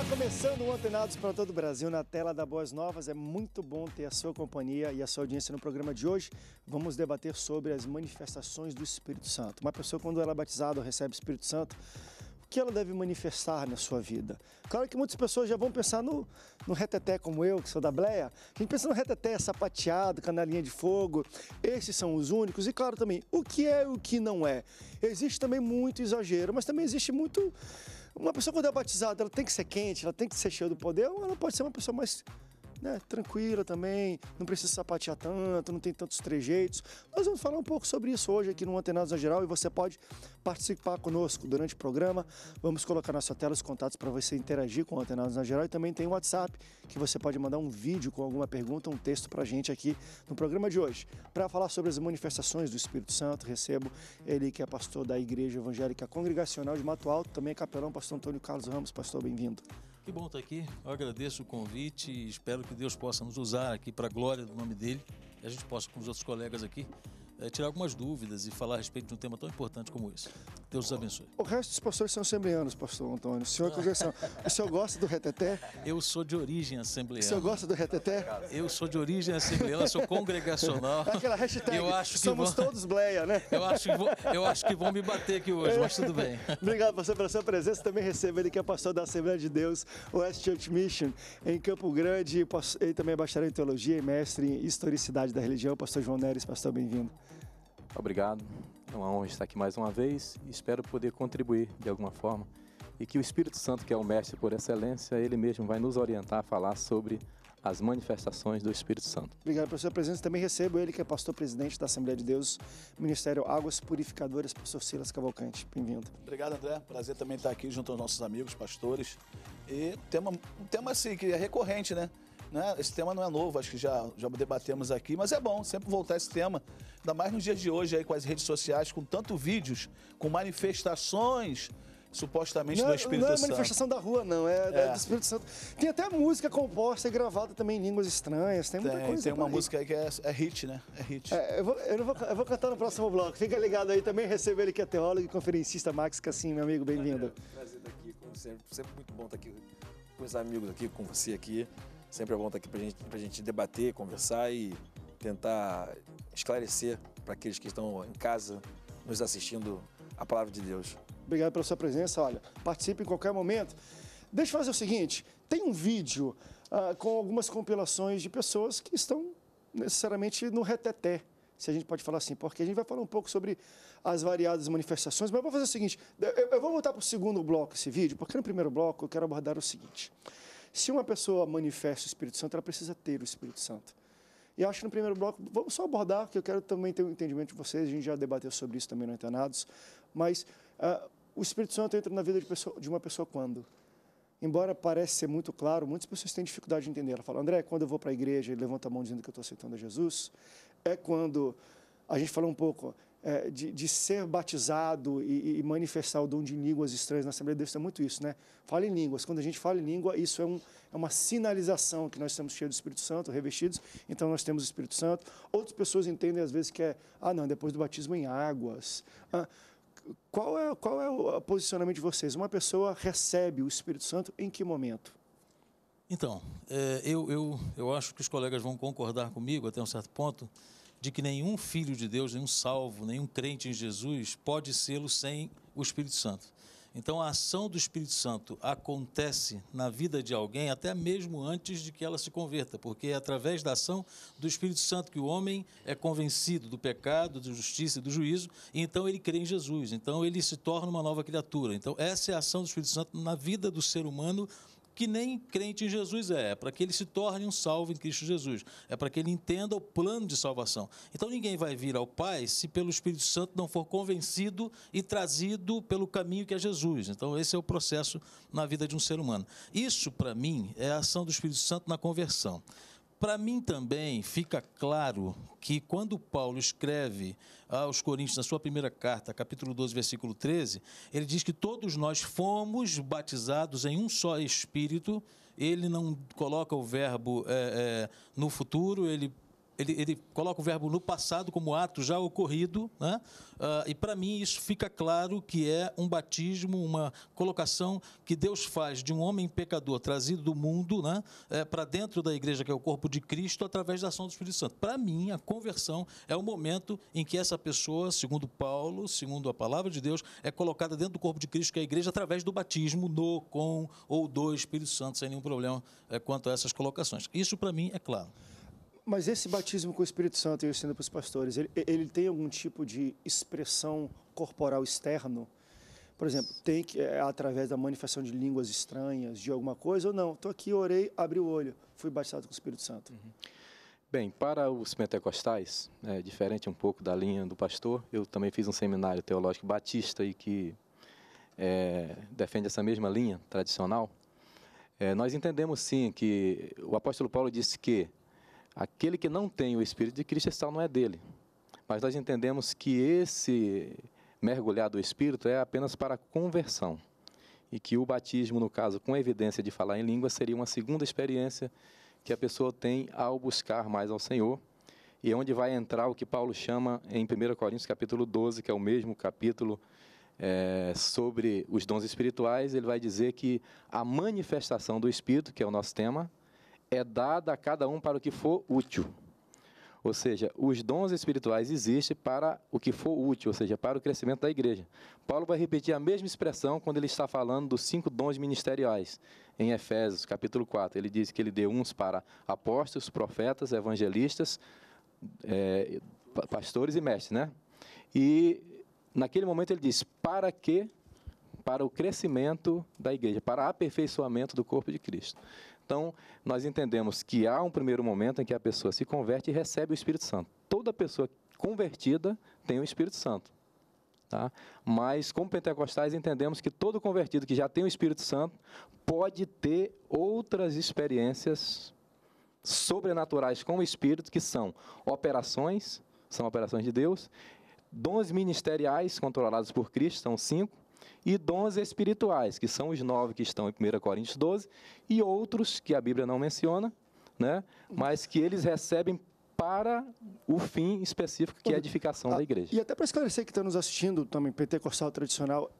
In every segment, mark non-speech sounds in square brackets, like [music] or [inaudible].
Está começando o Antenados para todo o Brasil na tela da Boas Novas. É muito bom ter a sua companhia e a sua audiência no programa de hoje. Vamos debater sobre as manifestações do Espírito Santo. Uma pessoa, quando ela é batizada, recebe o Espírito Santo, o que ela deve manifestar na sua vida? Claro que muitas pessoas já vão pensar no, no reteté como eu, que sou da bleia. A gente pensa no reteté sapateado, canelinha de fogo. Esses são os únicos. E claro também, o que é e o que não é. Existe também muito exagero, mas também existe muito uma pessoa quando é batizada, ela tem que ser quente, ela tem que ser cheia do poder, ou ela pode ser uma pessoa mais né, tranquila também, não precisa sapatear tanto, não tem tantos trejeitos. Nós vamos falar um pouco sobre isso hoje aqui no Antenados na Geral e você pode participar conosco durante o programa. Vamos colocar na sua tela os contatos para você interagir com o Antenados na Geral e também tem o WhatsApp que você pode mandar um vídeo com alguma pergunta, um texto para a gente aqui no programa de hoje. Para falar sobre as manifestações do Espírito Santo, recebo ele que é pastor da Igreja Evangélica Congregacional de Mato Alto, também é capelão, pastor Antônio Carlos Ramos. Pastor, bem-vindo. Que bom estar aqui. Eu agradeço o convite e espero que Deus possa nos usar aqui para a glória do nome dele. E a gente possa, com os outros colegas aqui, é, tirar algumas dúvidas e falar a respeito de um tema tão importante como esse. Deus os abençoe. O resto dos pastores são assembleanos, pastor Antônio. O senhor é [laughs] o senhor gosta do reteté? Eu sou de origem assembleana. O senhor gosta do reteté? Eu sou de origem assembleana, sou congregacional. Aquela hashtag, eu acho que somos vão... todos bleia, né? Eu acho, que vou, eu acho que vão me bater aqui hoje, mas tudo bem. [laughs] Obrigado, pastor, pela sua presença. Também recebo ele que é pastor da Assembleia de Deus, West Church Mission, em Campo Grande. Ele também é bacharel em Teologia e mestre em Historicidade da Religião. Pastor João Neres, pastor, bem-vindo. Obrigado. É uma honra estar aqui mais uma vez e espero poder contribuir de alguma forma e que o Espírito Santo, que é o mestre por excelência, ele mesmo vai nos orientar a falar sobre as manifestações do Espírito Santo. Obrigado pela sua presença. Também recebo ele, que é pastor-presidente da Assembleia de Deus, Ministério Águas Purificadoras, professor Silas Cavalcante. Bem-vindo. Obrigado, André. Prazer também estar aqui junto aos nossos amigos, pastores. E tema, um tema assim que é recorrente, né? Né? Esse tema não é novo, acho que já, já debatemos aqui, mas é bom sempre voltar a esse tema, ainda mais nos dias de hoje aí com as redes sociais, com tanto vídeos, com manifestações supostamente não, do Espírito Santo. Não é, é manifestação Santo. da rua, não, é, é. é, do Espírito Santo. Tem até música composta e gravada também em línguas estranhas, tem, tem muita coisa. Tem uma aí. música aí que é, é, hit, né? É hit. É, eu, vou, eu vou, eu vou cantar no próximo bloco. Fica ligado aí também, recebo ele que é teólogo e conferencista Max Cassim, meu amigo, bem-vindo. É, prazer estar aqui, como sempre, sempre muito bom estar aqui com os amigos aqui, com você aqui. Sempre é bom estar aqui para gente, a gente debater, conversar e tentar esclarecer para aqueles que estão em casa nos assistindo a palavra de Deus. Obrigado pela sua presença. Olha, participe em qualquer momento. Deixa eu fazer o seguinte: tem um vídeo ah, com algumas compilações de pessoas que estão necessariamente no reteté, se a gente pode falar assim, porque a gente vai falar um pouco sobre as variadas manifestações, mas vamos fazer o seguinte: eu, eu vou voltar para o segundo bloco esse vídeo, porque no primeiro bloco eu quero abordar o seguinte. Se uma pessoa manifesta o Espírito Santo, ela precisa ter o Espírito Santo. E acho que no primeiro bloco, vamos só abordar, que eu quero também ter o um entendimento de vocês, a gente já debateu sobre isso também no Internados, mas uh, o Espírito Santo entra na vida de, pessoa, de, uma pessoa quando? Embora pareça ser muito claro, muitas pessoas têm dificuldade de entender. Ela fala, André, quando eu vou para a igreja e levanta a mão dizendo que eu estou aceitando a Jesus, é quando, a gente falou um pouco, é, de, de, ser batizado e, e, manifestar o dom de línguas estranhas na Assembleia de Deus, é muito isso, né? Fala em línguas. Quando a gente fala em língua, isso é, um, é uma sinalização que nós estamos cheios do Espírito Santo, revestidos, então nós temos o Espírito Santo. Outras pessoas entendem às vezes que é, ah, não, depois do batismo em águas. Ah, qual é, qual é o posicionamento de vocês? Uma pessoa recebe o Espírito Santo em que momento? Então, é, eu, eu, eu acho que os colegas vão concordar comigo até um certo ponto de que nenhum filho de Deus, nenhum salvo, nenhum crente em Jesus pode sê-lo sem o Espírito Santo. Então a ação do Espírito Santo acontece na vida de alguém até mesmo antes de que ela se converta, porque é através da ação do Espírito Santo que o homem é convencido do pecado, da justiça e do juízo, e então ele crê em Jesus, então ele se torna uma nova criatura. Então essa é a ação do Espírito Santo na vida do ser humano que nem crente em Jesus é, é para que ele se torne um salvo em Cristo Jesus, é para que ele entenda o plano de salvação. Então ninguém vai vir ao Pai se pelo Espírito Santo não for convencido e trazido pelo caminho que é Jesus. Então esse é o processo na vida de um ser humano. Isso, para mim, é a ação do Espírito Santo na conversão. Para mim também fica claro que quando Paulo escreve aos Coríntios, na sua primeira carta, capítulo 12, versículo 13, ele diz que todos nós fomos batizados em um só Espírito. Ele não coloca o verbo é, é, no futuro, ele ele, ele coloca o verbo no passado como ato já ocorrido, né? Ah, e para mim isso fica claro que é um batismo, uma colocação que Deus faz de um homem pecador trazido do mundo né? É, para dentro da igreja, que é o corpo de Cristo, através da ação do Espírito Santo. Para mim, a conversão é o momento em que essa pessoa, segundo Paulo, segundo a palavra de Deus, é colocada dentro do corpo de Cristo, que é a igreja, através do batismo no, com ou do Espírito Santo, sem nenhum problema é, quanto a essas colocações. Isso para mim é claro. Mas esse batismo com o Espírito Santo, eu ensino para os pastores, ele, ele tem algum tipo de expressão corporal externo? Por exemplo, tem que é, através da manifestação de línguas estranhas, de alguma coisa ou não? Estou aqui, orei, abri o olho, fui batizado com o Espírito Santo. Uhum. Bem, para os pentecostais, é, diferente um pouco da linha do pastor, eu também fiz um seminário teológico batista e que é, defende essa mesma linha tradicional. É, nós entendemos sim que o apóstolo Paulo disse que Aquele que não tem o Espírito de Cristo, esse tal não é dele. Mas nós entendemos que esse mergulhar do Espírito é apenas para conversão. E que o batismo, no caso, com a evidência de falar em língua, seria uma segunda experiência que a pessoa tem ao buscar mais ao Senhor. E é onde vai entrar o que Paulo chama em 1 Coríntios capítulo 12, que é o mesmo capítulo é, sobre os dons espirituais, ele vai dizer que a manifestação do Espírito, que é o nosso tema, é dada a cada um para o que for útil. Ou seja, os dons espirituais existem para o que for útil, ou seja, para o crescimento da igreja. Paulo vai repetir a mesma expressão quando ele está falando dos cinco dons ministeriais, em Efésios, capítulo 4. Ele diz que ele deu uns para apóstolos, profetas, evangelistas, é, pastores e mestres, né? E naquele momento ele diz: para que? Para o crescimento da igreja, para aperfeiçoamento do corpo de Cristo. Então, nós entendemos que há um primeiro momento em que a pessoa se converte e recebe o Espírito Santo. Toda pessoa convertida tem o Espírito Santo. Tá? Mas, como pentecostais, entendemos que todo convertido que já tem o Espírito Santo pode ter outras experiências sobrenaturais com o Espírito, que são operações, são operações de Deus, dons ministeriais controlados por Cristo, são cinco, e dons espirituais, que são os nove que estão em 1 Coríntios 12, e outros que a Bíblia não menciona, né? mas que eles recebem para o fim específico, que é a edificação da igreja. E até para esclarecer que está nos assistindo também, pentecostal tradicional,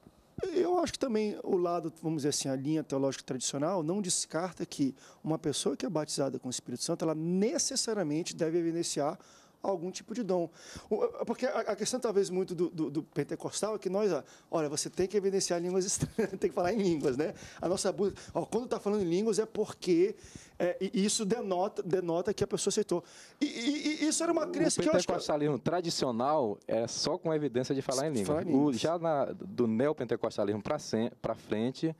eu acho que também o lado, vamos dizer assim, a linha teológica tradicional não descarta que uma pessoa que é batizada com o Espírito Santo, ela necessariamente deve evidenciar algum tipo de dom. É, é porque a questão, talvez, muito do, do, do pentecostal é que nós, ah, olha, você tem que evidenciar línguas estranhas, [laughs] tem que falar em línguas, né? A nossa busca, quando está falando em línguas é porque é, isso denota, denota que a pessoa aceitou. E, e, e isso era uma crença que eu acho que... O pentecostalismo tradicional é só com a evidência de falar em línguas. Falar em línguas. O, já na, do neopentecostalismo para frente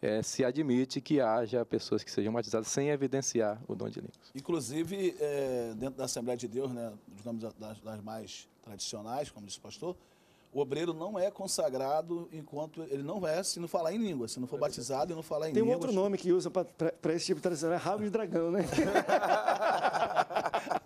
é, se admite que haja pessoas que sejam batizadas sem evidenciar o dom de línguas. Inclusive, é, dentro da Assembleia de Deus, né, digamos das, das mais tradicionais, como disse o pastor, o obreiro não é consagrado enquanto ele não é, se não falar em língua, se não for é batizado e não falar em língua. Tem um outro nome que usa para esse tipo de tradição, é rabo de dragão, né? [laughs]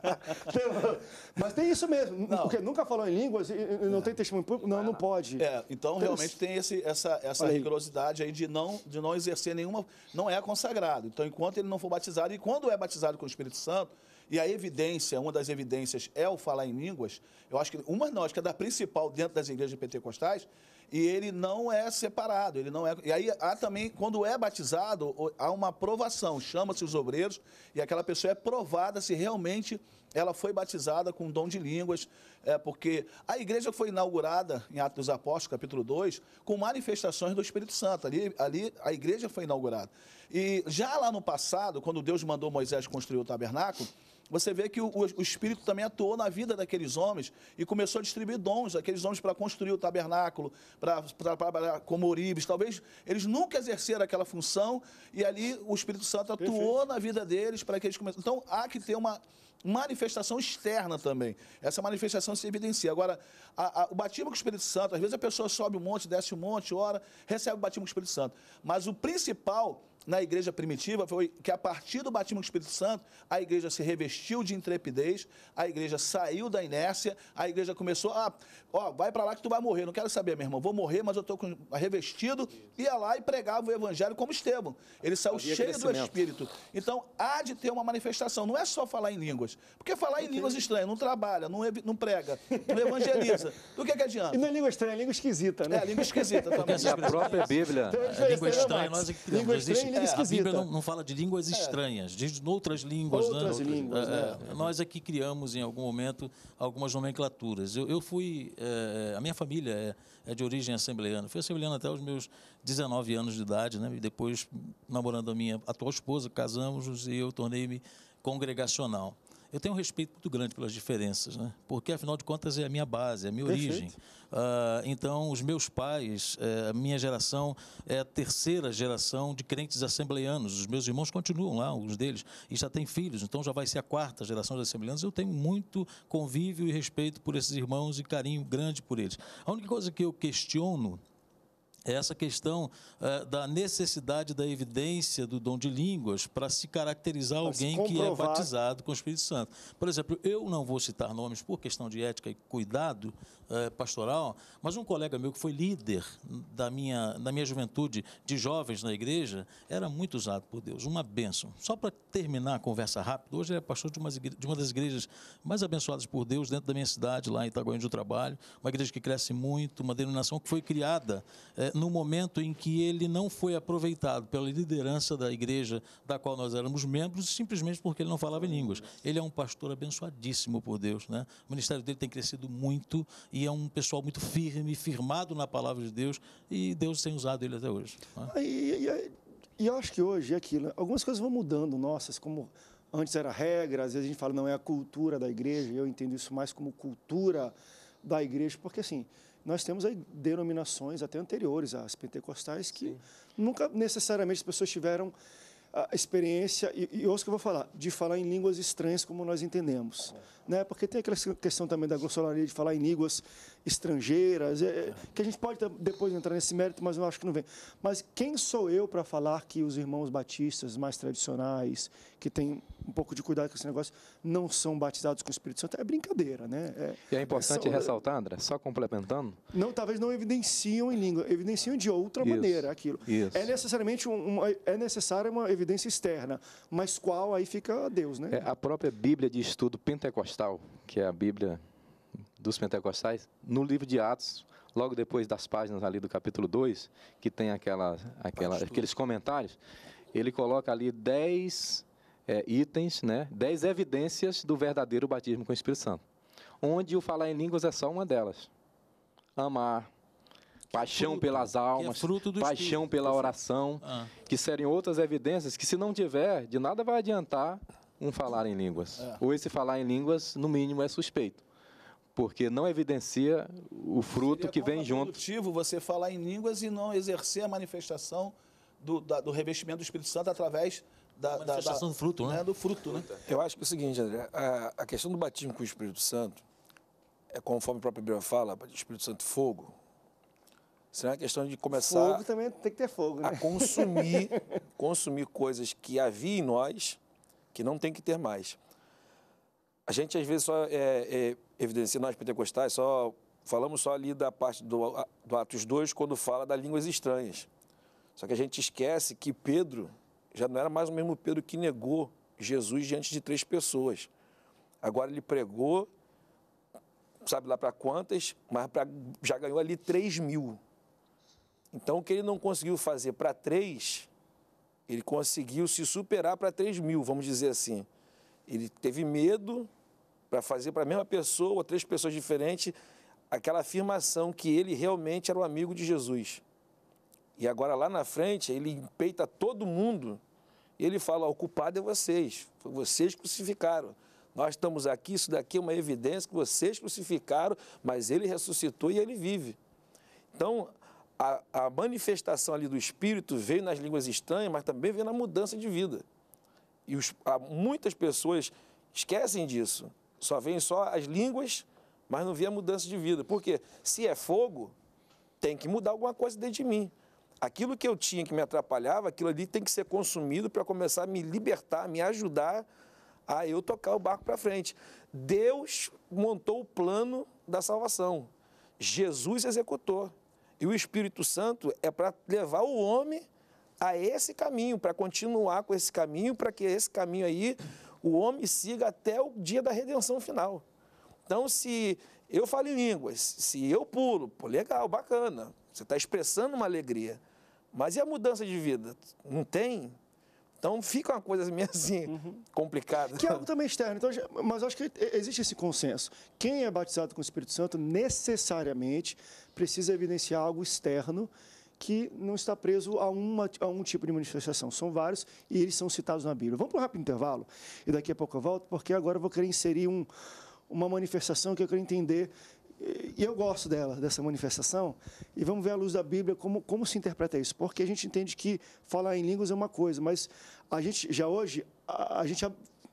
[laughs] Mas tem isso mesmo. Não. Porque nunca falou em línguas e não é. tem testemunho público, não, não é. pode. É, então tem realmente isso. tem esse, essa, essa aí. rigorosidade aí de não, de não exercer nenhuma. Não é consagrado. Então, enquanto ele não for batizado, e quando é batizado com o Espírito Santo, e a evidência, uma das evidências é o falar em línguas, eu acho que uma não, acho que é da principal dentro das igrejas pentecostais, e ele não é separado, ele não é. E aí há também, quando é batizado, há uma aprovação, chama-se os obreiros, e aquela pessoa é provada se realmente ela foi batizada com dom de línguas, é, porque a igreja foi inaugurada em Atos dos Apóstolos, capítulo 2, com manifestações do Espírito Santo. Ali, ali a igreja foi inaugurada. E já lá no passado, quando Deus mandou Moisés construir o tabernáculo, você vê que o, o Espírito também atuou na vida daqueles homens e começou a distribuir dons, aqueles homens para construir o tabernáculo, para trabalhar como oribes. Talvez eles nunca exerceram aquela função e ali o Espírito Santo atuou Perfeito. na vida deles para que eles comecem. Então há que ter uma manifestação externa também. Essa manifestação se evidencia. Agora, a, a, o batismo com o Espírito Santo, às vezes a pessoa sobe um monte, desce um monte, ora, recebe o batismo com o Espírito Santo. Mas o principal na igreja primitiva foi que, a partir do batismo do Espírito Santo, a igreja se revestiu de intrepidez, a igreja saiu da inércia, a igreja começou a. Ah, ó, vai para lá que tu vai morrer. Não quero saber, meu irmão, vou morrer, mas eu estou revestido. Ia lá e pregava o evangelho como Estevão. Ele saiu Havia cheio do Espírito. Então, há de ter uma manifestação. Não é só falar em línguas. Porque falar em línguas estranhas, não trabalha, não, não prega, não evangeliza. Do que, é que adianta? E não é língua estranha, é língua esquisita, né? É, língua esquisita [laughs] também. Porque a própria Bíblia. Então, é língua estranha, nós é que língua estranha língua é, esquisita. É, a Bíblia não, não fala de línguas é. estranhas, diz outras línguas. Né? Outras né? línguas, é, né? É, nós aqui criamos, em algum momento, algumas nomenclaturas. Eu, eu fui... É, a minha família é, de origem assembleana. Fui assembleano até os meus 19 anos de idade, né? E depois, namorando a minha atual esposa, casamos e eu tornei-me congregacional eu tenho um respeito muito grande pelas diferenças, né? porque afinal de contas é a minha base, é a minha Perfeito. origem. Uh, então, os meus pais, eh, a minha geração é a terceira geração de crentes assembleanos. Os meus irmãos continuam lá, alguns deles, e já têm filhos, então já vai ser a quarta geração de assembleanos. Eu tenho muito convívio e respeito por esses irmãos e carinho grande por eles. A única coisa que eu questiono é essa questão eh, da necessidade da evidência do dom de línguas para se caracterizar pra alguém se que é batizado com o Espírito Santo. Por exemplo, eu não vou citar nomes por questão de ética e cuidado eh, pastoral, mas um colega meu que foi líder da minha, da minha juventude de jovens na igreja era muito usado por Deus, uma bênção. Só para terminar a conversa rápido, hoje ele é pastor de uma, de uma das igrejas mais abençoadas por Deus dentro da minha cidade, lá em Itaguaí, onde eu trabalho, uma igreja que cresce muito, uma denominação que foi criada. Eh, no momento em que ele não foi aproveitado pela liderança da igreja da qual nós éramos membros, simplesmente porque ele não falava línguas. Ele é um pastor abençoadíssimo por Deus. Né? O ministério dele tem crescido muito e é um pessoal muito firme, firmado na palavra de Deus, e Deus tem usado ele até hoje. Né? E, e, e eu acho que hoje é aquilo. Né? Algumas coisas vão mudando, nossas, como antes era regra, às vezes a gente fala, não, é a cultura da igreja, eu entendo isso mais como cultura da igreja, porque assim nós temos aí denominações até anteriores às pentecostais que Sim. nunca necessariamente as pessoas tiveram a ah, experiência, e, e o que eu vou falar, de falar em línguas estranhas como nós entendemos. É né? Porque tem aquela questão também da grossolaria de falar em línguas estrangeiras, é, é, é. que a gente pode depois entrar nesse mérito, mas eu acho que não vem. Mas quem sou eu para falar que os irmãos batistas mais tradicionais, que têm um pouco de cuidado com esse negócio, não são batizados com o Espírito Santo? É brincadeira, né? É, e é importante é, ressaltar, André, só complementando. Não, talvez não evidenciam em língua, evidenciam de outra isso, maneira aquilo. Isso. É necessariamente uma, é necessária uma evidência externa, mas qual aí fica a Deus, né? É a própria Bíblia de estudo pentecostal pentecostal, que é a Bíblia dos pentecostais, no livro de Atos, logo depois das páginas ali do capítulo 2, que tem aquela, aquela, aqueles comentários, ele coloca ali 10 é, itens, né, 10 evidências do verdadeiro batismo com o Espírito Santo, onde o falar em línguas é só uma delas. Amar, paixão fruto, pelas é almas, é paixão espírito, pela oração, ah. que serem outras evidências que se não tiver, de nada vai adiantar um falar em línguas. É. Ou esse falar em línguas, no mínimo, é suspeito. Porque não evidencia o fruto Seria é que vem junto. É você falar em línguas e não exercer a manifestação do, da, do revestimento do Espírito Santo através da, da, da do fruto, né? né? Do fruto, né? Eu acho que é o seguinte, André, a, a questão do batismo com o Espírito Santo é conforme o próprio Bíblia fala, Espírito Santo fogo. Será uma questão de começar fogo também tem que ter fogo, né? a consumir, consumir coisas que havia em nós que não tem que ter mais. A gente, às vezes, só é, é, evidencia, nós pentecostais, só falamos só ali da parte do, do Atos 2, quando fala das línguas estranhas. Só que a gente esquece que Pedro já não era mais o mesmo Pedro que negou Jesus diante de três pessoas. Agora ele pregou, sabe lá para quantas, mas pra, já ganhou ali três mil. Então, o que ele não conseguiu fazer para três, ele conseguiu se superar para 3 mil, vamos dizer assim. Ele teve medo para fazer para a mesma pessoa, três pessoas diferentes, aquela afirmação que ele realmente era o amigo de Jesus. E agora lá na frente, ele empeita todo mundo. e ele fala: o culpado é vocês, foi vocês que crucificaram. Nós estamos aqui, isso daqui é uma evidência que vocês crucificaram, mas ele ressuscitou e ele vive. Então, a, a manifestação ali do Espírito veio nas línguas estranhas, mas também veio na mudança de vida. E os, muitas pessoas esquecem disso. Só vem só as línguas, mas não vê a mudança de vida. Porque se é fogo, tem que mudar alguma coisa dentro de mim. Aquilo que eu tinha que me atrapalhava, aquilo ali tem que ser consumido para começar a me libertar, me ajudar a eu tocar o barco para frente. Deus montou o plano da salvação. Jesus executou. E o Espírito Santo é para levar o homem a esse caminho, para continuar com esse caminho, para que esse caminho aí o homem siga até o dia da redenção final. Então, se eu falo em línguas, se eu pulo, pô, legal, bacana, você está expressando uma alegria. Mas e a mudança de vida? Não tem? Então fica uma coisa meio assim, uhum. complicada. Que é algo também externo. Então, mas acho que existe esse consenso. Quem é batizado com o Espírito Santo necessariamente precisa evidenciar algo externo que não está preso a, uma, a um tipo de manifestação. São vários e eles são citados na Bíblia. Vamos para um rápido intervalo e daqui a pouco eu volto, porque agora eu vou querer inserir um, uma manifestação que eu quero entender e eu gosto dela, dessa manifestação, e vamos ver à luz da Bíblia como, como se interpreta isso, porque a gente entende que falar em línguas é uma coisa, mas a gente já hoje, a, a gente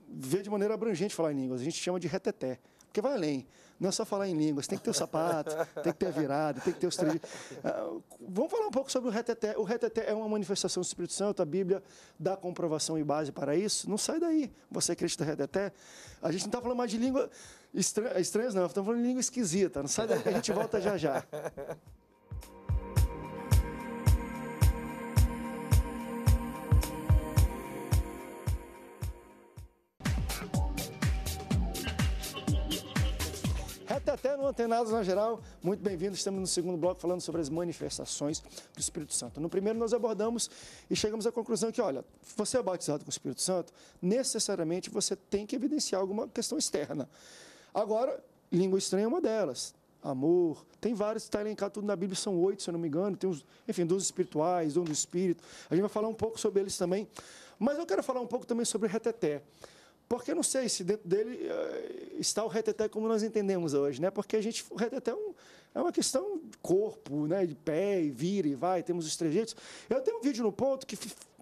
vê de maneira abrangente falar em línguas, a gente chama de reteté, porque vai além, não é só falar em línguas, tem que ter o sapato, [laughs] tem que ter a virada, tem que ter os três... Uh, vamos falar um pouco sobre o reteté, o reteté é uma manifestação do Espírito Santo, a Bíblia dá comprovação e base para isso, não sai daí, você acredita em reteté, a gente não está falando mais de língua Estra... Estranhas não, estamos falando língua esquisita. Não sai daí que a gente volta já já. até no Antenados na Geral. Muito bem-vindos. Estamos no segundo bloco falando sobre as manifestações do Espírito Santo. No primeiro, nós abordamos e chegamos à conclusão que, olha, você é batizado com o Espírito Santo, necessariamente você tem que evidenciar alguma questão externa. Agora, língua estranha é uma delas. Amor, tem vários está elencado tudo na Bíblia, são oito, se eu não me engano. Tem uns, enfim, dos espirituais, dom do espírito. A gente vai falar um pouco sobre eles também. Mas eu quero falar um pouco também sobre reteté. Porque eu não sei se dentro dele eh, está o reteté como nós entendemos hoje, né? Porque a gente, o reteté é, um, é uma questão de corpo, né? De pé, e vira e vai, temos os trejeitos. Eu tenho um vídeo no ponto que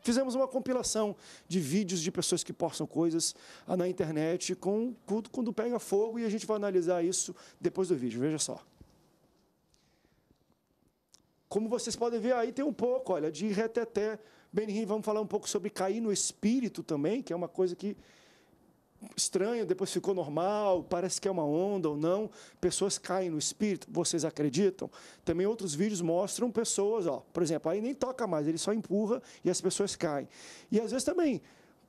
Fizemos uma compilação de vídeos de pessoas que postam coisas ah, na internet com quando, quando pega fogo e a gente vai analisar isso depois do vídeo. Veja só. Como vocês podem ver, aí tem um pouco, olha, de reteté. Benin vamos falar um pouco sobre cair no espírito também, que é uma coisa que estranho, depois ficou normal, parece que é uma onda ou não. Pessoas caem no espírito, vocês acreditam? Também outros vídeos mostram pessoas, ó, por exemplo, aí nem toca mais, ele só empurra e as pessoas caem. E às vezes também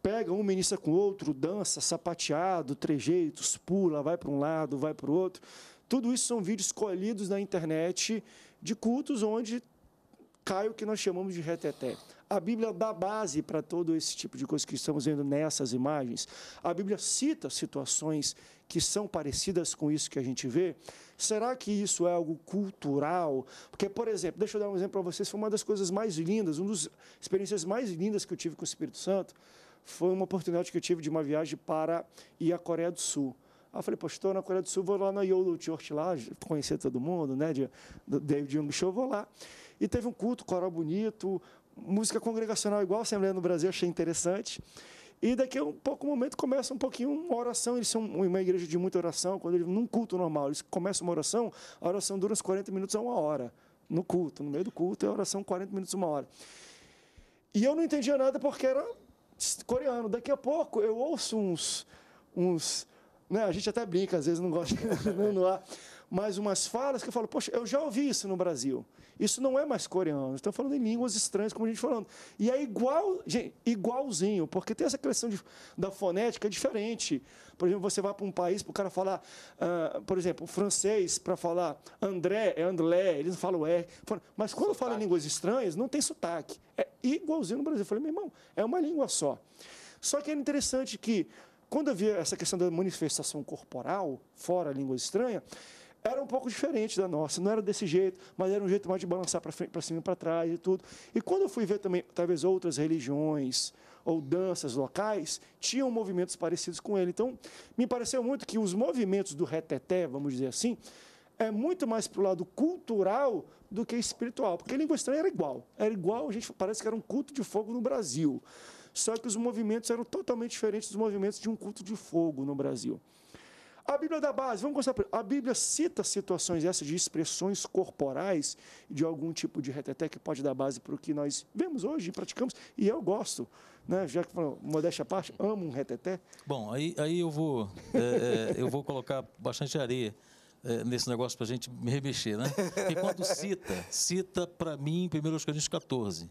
pega um ministra com o outro, dança, sapateado, trejeitos, pula, vai para um lado, vai para o outro. Tudo isso são vídeos colhidos na internet de cultos onde cai o que nós chamamos de reteté. A Bíblia dá base para todo esse tipo de coisa que estamos vendo nessas imagens. A Bíblia cita situações que são parecidas com isso que a gente vê. Será que isso é algo cultural? Porque, por exemplo, deixa eu dar um exemplo para vocês, foi uma das coisas mais lindas, uma das experiências mais lindas que eu tive com o Espírito Santo, foi uma oportunidade que eu tive de uma viagem para ir à Coreia do Sul. Aí eu falei, pastor, na Coreia do Sul, vou lá na Yolo Church lá, conhecer todo mundo, né? De, David Young Show, vou lá. E teve um culto, coral bonito, música congregacional igual a Assembleia no Brasil, achei interessante. E daqui a um pouco momento começa um pouquinho uma oração. Eles são uma igreja de muita oração. Quando eles, num culto normal, eles começam uma oração, a oração dura uns 40 minutos a uma hora. No culto, no meio do culto, é a oração 40 minutos a uma hora. E eu não entendia nada porque era coreano. Daqui a pouco eu ouço uns. uns né, a gente até brinca, às vezes não gosta não, não há, mas umas falas que eu falo, poxa, eu já ouvi isso no Brasil. Isso não é mais coreano. Estão falando em línguas estranhas, como a gente falando. E é igual, gente, igualzinho, porque tem essa questão de, da fonética é diferente. Por exemplo, você vai para um país para o cara falar, uh, por exemplo, francês para falar André é André, eles não falam é. Mas quando sotaque. fala em línguas estranhas, não tem sotaque. É igualzinho no Brasil. Eu falei, meu irmão, é uma língua só. Só que é interessante que quando eu vi essa questão da manifestação corporal, fora a língua estranha, era um pouco diferente da nossa, não era desse jeito, mas era um jeito mais de balançar para frente, para cima, para trás e tudo. E quando eu fui ver também, talvez outras religiões ou danças locais, tinham movimentos parecidos com ele. Então, me pareceu muito que os movimentos do reteté, vamos dizer assim, é muito mais para o lado cultural do que espiritual, porque a língua estranha era igual. Era igual, a gente parece que era um culto de fogo no Brasil. Só que os movimentos eram totalmente diferentes dos movimentos de um culto de fogo no Brasil. A Bíblia é da base, vamos começar. A Bíblia cita situações essas de expressões corporais de algum tipo de reteté que pode dar base para o que nós vemos hoje e praticamos. E eu gosto, né? Já que falou, modéstia à parte, amo um reteté. Bom, aí, aí eu vou é, é, eu vou colocar bastante areia é, nesse negócio para a gente remexer, né? E quando cita, cita para mim 1 Coríntios 14.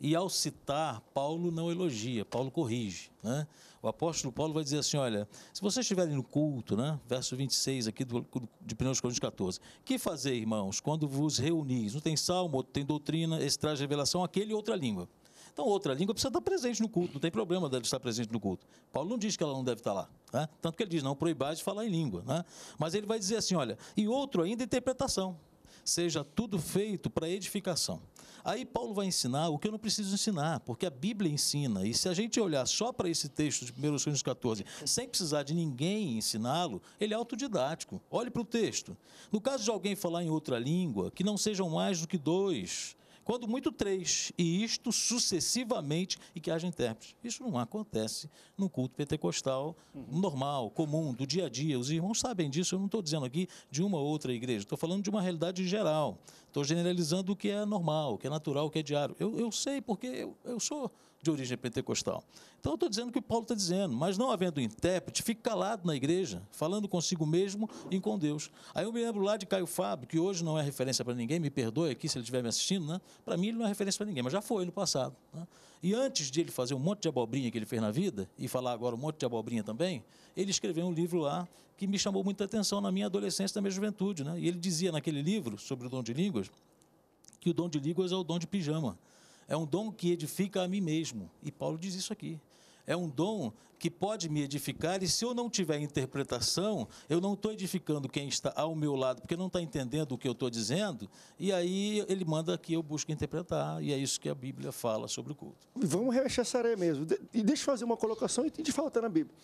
E ao citar, Paulo não elogia, Paulo corrige. Né? O apóstolo Paulo vai dizer assim: olha, se vocês estiverem no culto, né? verso 26 aqui do, de 1 Coríntios 14, que fazer, irmãos, quando vos reunis? Um tem salmo, outro tem doutrina, esse traz revelação, aquele e outra língua. Então, outra língua precisa estar presente no culto, não tem problema dela estar presente no culto. Paulo não diz que ela não deve estar lá. Né? Tanto que ele diz, não proibais de falar em língua. Né? Mas ele vai dizer assim: olha, e outro ainda, interpretação seja tudo feito para edificação. Aí Paulo vai ensinar o que eu não preciso ensinar, porque a Bíblia ensina. E se a gente olhar só para esse texto de 1 Coríntios 14, sem precisar de ninguém ensiná-lo, ele é autodidático. Olhe para o texto. No caso de alguém falar em outra língua, que não sejam mais do que dois, quando muito três, e isto sucessivamente, e que haja intérprete. Isso não acontece no culto pentecostal uhum. normal, comum, do dia a dia. Os irmãos sabem disso, eu não estou dizendo aqui de uma outra igreja, estou falando de uma realidade geral. Estou generalizando o que é normal, o que é natural, o que é diário. Eu, eu sei, porque eu, eu sou de origem pentecostal. Então, eu estou dizendo o que Paulo está dizendo, mas não havendo intérprete, fique calado na igreja, falando consigo mesmo e com Deus. Aí eu me lembro lá de Caio Fábio, que hoje não é referência para ninguém, me perdoe aqui se ele estiver me assistindo, né? para mim ele não é referência para ninguém, mas já foi no passado. Né? E antes de ele fazer um monte de abobrinha que ele fez na vida, e falar agora um monte de abobrinha também, ele escreveu um livro lá que me chamou muita atenção na minha adolescência, na minha juventude. Né? E ele dizia naquele livro sobre o dom de línguas que o dom de línguas é o dom de pijama. É um dom que edifica a mim mesmo. E Paulo diz isso aqui. É um dom que pode me edificar, e se eu não tiver interpretação, eu não estou edificando quem está ao meu lado, porque não está entendendo o que eu estou dizendo, e aí ele manda que eu busque interpretar, e é isso que a Bíblia fala sobre o culto. Vamos rechear essa mesmo. E deixa eu fazer uma colocação e de falta tá na Bíblia.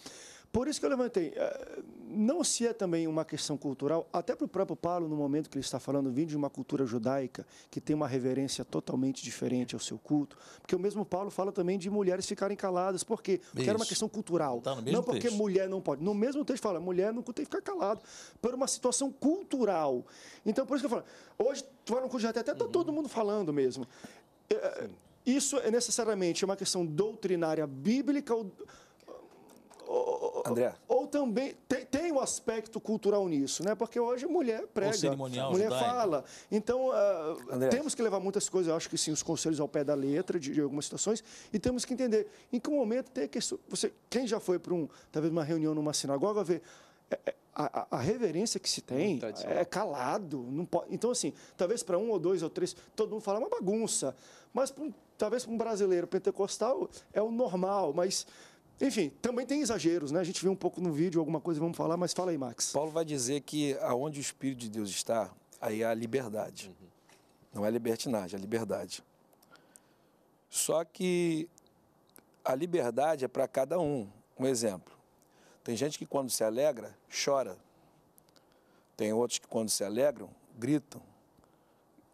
Por isso que eu levantei. Eh, não se é também uma questão cultural, até para o próprio Paulo, no momento que ele está falando, vindo de uma cultura judaica que tem uma reverência totalmente diferente ao seu culto, porque o mesmo Paulo fala também de mulheres ficarem caladas. Por quê? Porque isso. era uma questão cultural. Tá não porque texto. mulher não pode. No mesmo texto fala, mulher não tem que ficar calada. Por uma situação cultural. Então, por isso que eu falo, hoje, tu vai no culto de até está uhum. todo mundo falando mesmo. É, isso é necessariamente uma questão doutrinária bíblica ou, ou André. Ou, ou também tem, tem o aspecto cultural nisso, né? Porque hoje mulher prega, mulher judaico. fala. Então, uh, temos que levar muitas coisas, eu acho que sim, os conselhos ao pé da letra de, de algumas situações e temos que entender em que momento tem questão. Você, quem já foi para um, talvez uma reunião numa sinagoga, vê é, é, a, a, a, reverência que se tem é calado. Não pode, então, assim, talvez para um ou dois ou três, todo mundo fala é uma bagunça. Mas um, talvez para um brasileiro pentecostal é o normal. Mas enfim, também tem exageros, né? A gente vê um pouco no vídeo alguma coisa, vamos falar, mas fala aí, Max. Paulo vai dizer que aonde o Espírito de Deus está, aí há liberdade. Uhum. Não é libertinagem, é liberdade. Só que a liberdade é para cada um. Um exemplo. Tem gente que quando se alegra, chora. Tem outros que quando se alegram, gritam.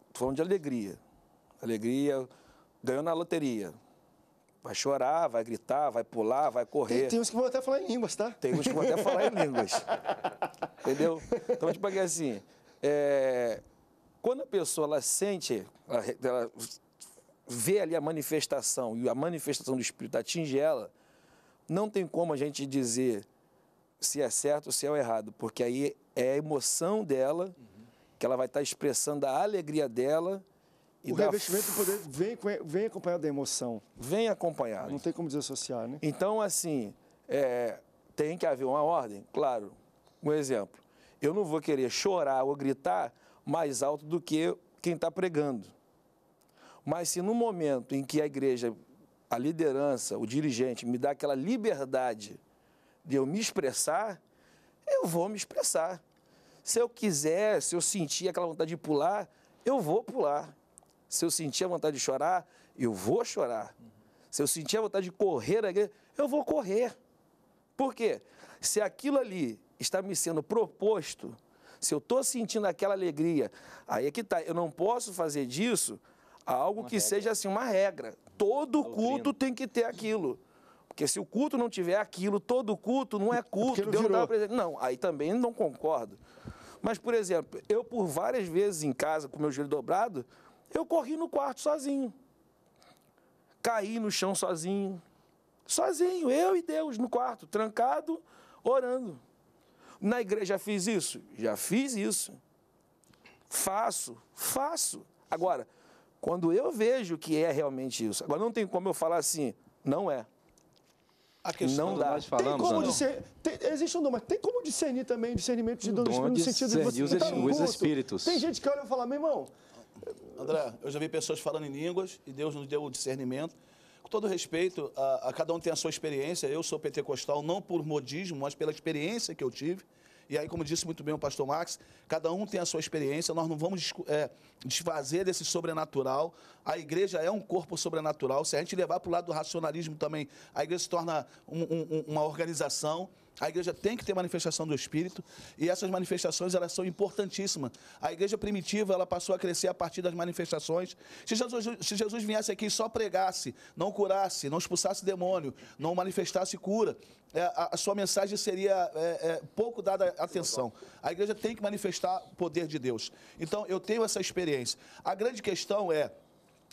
Estou falando de alegria. Alegria, ganhou na loteria. Vai chorar, vai gritar, vai pular, vai correr. Tem, tem uns que vão até falar em línguas, tá? Tem uns que vão até falar em línguas. [laughs] Entendeu? Então, tipo é assim, é... quando a pessoa ela sente, ela, ela vê ali a manifestação e a manifestação do Espírito atinge ela, não tem como a gente dizer se é certo ou se é errado, porque aí é a emoção dela, uhum. que ela vai estar expressando a alegria dela e o da... revestimento do poder vem, vem acompanhado da emoção. Vem acompanhado. Não tem como desassociar, né? Então, assim, é, tem que haver uma ordem, claro. Um exemplo, eu não vou querer chorar ou gritar mais alto do que quem está pregando. Mas se no momento em que a igreja, a liderança, o dirigente me dá aquela liberdade de eu me expressar, eu vou me expressar. Se eu quiser, se eu sentir aquela vontade de pular, eu vou pular. Se eu sentir a vontade de chorar, eu vou chorar. Se eu sentir a vontade de correr, né, eu vou correr. Por quê? Se aquilo ali está me sendo proposto, se eu estou sentindo aquela alegria, aí é que está. Eu não posso fazer disso algo uma que regra. seja assim uma regra. Todo Doutrina. culto tem que ter aquilo. Porque se o culto não tiver aquilo, todo culto não é [laughs] culto. Não Deus não, presente. não, aí também não concordo. Mas, por exemplo, eu por várias vezes em casa, com meu joelho dobrado, eu corri no quarto sozinho. Caí no chão sozinho. Sozinho, eu e Deus no quarto, trancado, orando. Na igreja fiz isso? Já fiz isso. Faço, faço. Agora, quando eu vejo que é realmente isso, agora não tem como eu falar assim, não é. A questão não dá. Nós falamos, tem como discernir, tem, existe um dom, mas tem como discernir também discernimento de dom é no sentido de você os, tá os espíritos. Tem gente que olha e fala, meu irmão, André, eu já vi pessoas falando em línguas e Deus nos deu o discernimento. Com todo respeito, a, a cada um tem a sua experiência. Eu sou pentecostal não por modismo, mas pela experiência que eu tive. E aí, como disse muito bem o pastor Max, cada um tem a sua experiência, nós não vamos é, desfazer desse sobrenatural. A igreja é um corpo sobrenatural. Se a gente levar para o lado do racionalismo também, a igreja se torna um, um, uma organização. A igreja tem que ter manifestação do Espírito e essas manifestações elas são importantíssimas. A igreja primitiva ela passou a crescer a partir das manifestações. Se Jesus, se Jesus viesse aqui e só pregasse, não curasse, não expulsasse demônio, não manifestasse cura, é, a, a, sua mensagem seria é, é, pouco dada atenção. A igreja tem que manifestar o poder de Deus. Então eu tenho essa experiência. A grande questão é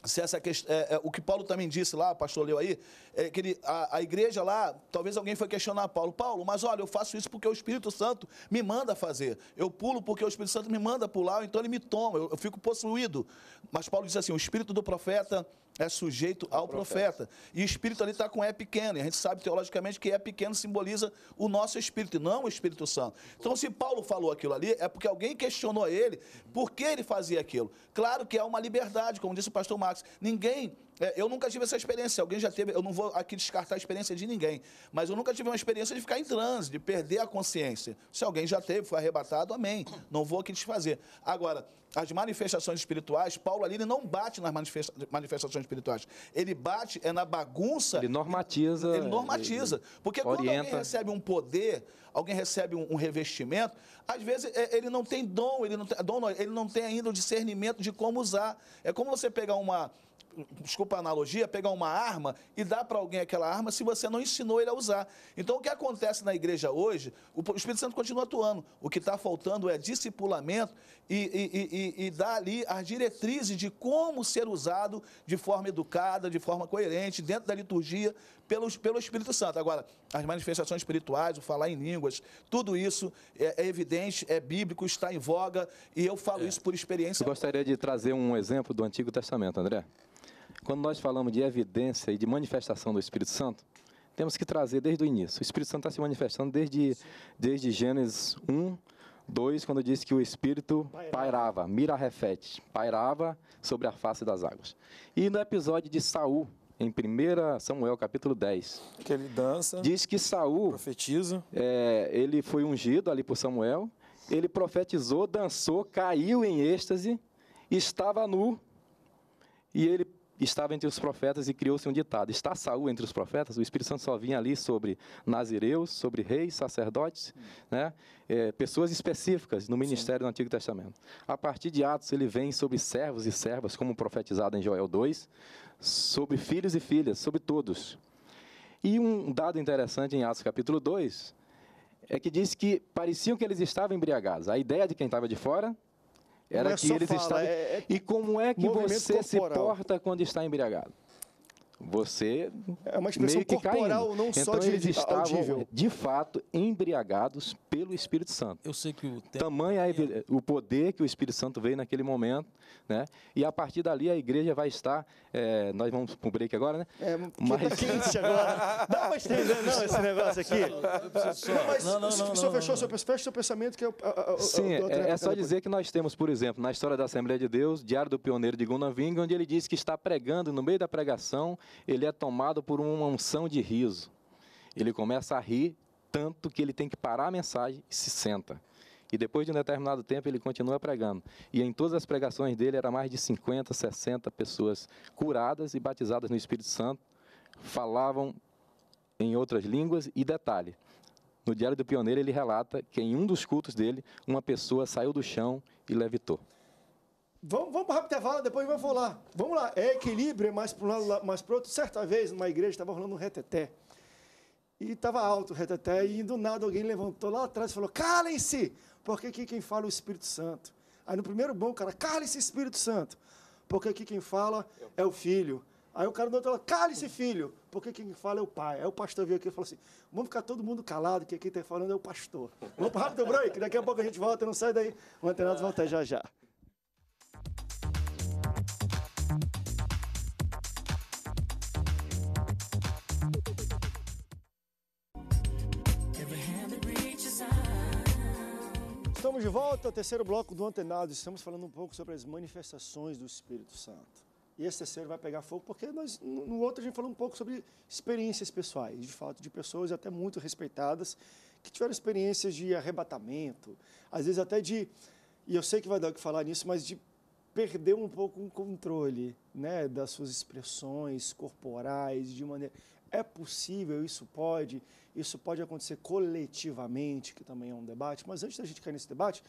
se essa questão, é, é, o que Paulo também disse lá, o pastor leu aí, é que ele, a, a, igreja lá, talvez alguém foi questionar Paulo, Paulo, mas olha, eu faço isso porque o Espírito Santo me manda fazer, eu pulo porque o Espírito Santo me manda pular, então ele me toma, eu, eu fico possuído. Mas Paulo diz assim, o Espírito do profeta é sujeito é ao, profeta. profeta. E o espírito ali está com E pequeno. E a gente sabe teologicamente que E pequeno simboliza o nosso espírito e não o Espírito Santo. Então, se Paulo falou aquilo ali, é porque alguém questionou ele por que ele fazia aquilo. Claro que é uma liberdade, como disse o pastor Marcos. Ninguém é, eu nunca tive essa experiência. Alguém já teve. Eu não vou aqui descartar a experiência de ninguém. Mas eu nunca tive uma experiência de ficar em transe, de perder a consciência. Se alguém já teve, foi arrebatado, amém. Não vou aqui desfazer. Agora, as manifestações espirituais, Paulo ele não bate nas manifesta manifestações espirituais. Ele bate é na bagunça. Ele normatiza. Ele normatiza. Ele porque quando alguém recebe um poder, alguém recebe um, um revestimento, às vezes é, ele não tem dom, ele não tem, dom, não, ele não tem ainda o discernimento de como usar. É como você pegar uma desculpa a analogia, pegar uma arma e dar para alguém aquela arma se você não ensinou ele a usar. Então, o que acontece na igreja hoje, o Espírito Santo continua atuando. O que está faltando é discipulamento e, e, e, e dar ali as diretrizes de como ser usado de forma educada, de forma coerente, dentro da liturgia, pelo, pelo Espírito Santo. Agora, as manifestações espirituais, o falar em línguas, tudo isso é, é evidente, é bíblico, está em voga, e eu falo é. isso por experiência. Eu gostaria de trazer um exemplo do Antigo Testamento, André. Quando nós falamos de evidência e de manifestação do Espírito Santo, temos que trazer desde o início. O Espírito Santo está se manifestando desde, desde Gênesis 1, 2, quando diz que o Espírito pairava, mira refete, pairava sobre a face das águas. E no episódio de Saul, em 1 Samuel capítulo 10. Que ele dança. Diz que Saul profetiza. É, ele foi ungido ali por Samuel. Ele profetizou, dançou, caiu em êxtase, estava nu. E ele estava entre os profetas e criou-se um ditado. Está Saul entre os profetas? O Espírito Santo só vinha ali sobre nazireus, sobre reis, sacerdotes, hum. né? É, pessoas específicas no ministério Sim. do Antigo Testamento. A partir de Atos, ele vem sobre servos e servas, como profetizado em Joel 2, sobre filhos e filhas, sobre todos. E um dado interessante em Atos capítulo 2 é que diz que pareciam que eles estavam embriagados. A ideia de quem estava de fora era é que eles fala, estavam. É, é... E como é que você corporal. se porta quando está embriagado? você é uma expressão corporal caindo. não então, só de eles estavam audível. de fato embriagados pelo Espírito Santo. Eu sei que o tamanho é... o poder que o Espírito Santo veio naquele momento, né? E a partir dali a igreja vai estar, é, nós vamos para um break agora, né? É, tá mas tá quente agora. Dá uma estendida não esse negócio aqui. não, mas não, não, não, o senhor fechou seu, pensamento que é o Sim, eu, eu, eu, é, é, só dizer que nós temos, por exemplo, na história da Assembleia de Deus, Diário do Pioneiro de Gunaving, onde ele diz que está pregando no meio da pregação ele é tomado por uma unção de riso. Ele começa a rir tanto que ele tem que parar a mensagem e se senta. E depois de um determinado tempo ele continua pregando. E em todas as pregações dele era mais de 50, 60 pessoas curadas e batizadas no Espírito Santo, falavam em outras línguas e detalhe. No Diário do Pioneiro ele relata que em um dos cultos dele, uma pessoa saiu do chão e levitou. Vamos, vamos para o intervalo, depois vamos falar. Vamos lá. É equilíbrio, é mais para um lado, mais para o outro. Certa vez, numa igreja, estava rolando um reteté. E estava alto o reteté, e do nada alguém levantou lá atrás e falou: Calem-se! Porque aqui quem fala é o Espírito Santo. Aí no primeiro bom, o cara, calem-se, Espírito Santo. Porque aqui quem fala é o Filho. Aí o cara do outro lado, cale-se, filho, porque quem fala é o pai. Aí o pastor veio aqui e falou assim: vamos ficar todo mundo calado, que quem está falando é o pastor. Vamos para o rápido break, daqui a pouco a gente volta, não sai daí. O antenado volta já já. Estamos de volta ao terceiro bloco do Antenado. Estamos falando um pouco sobre as manifestações do Espírito Santo. E esse terceiro vai pegar fogo porque nós, no outro a gente falou um pouco sobre experiências pessoais, de fato, de pessoas até muito respeitadas que tiveram experiências de arrebatamento, às vezes até de, e eu sei que vai dar o que falar nisso, mas de perder um pouco o controle né, das suas expressões corporais, de maneira. É possível, isso pode, isso pode acontecer coletivamente, que também é um debate. Mas antes da gente cair nesse debate,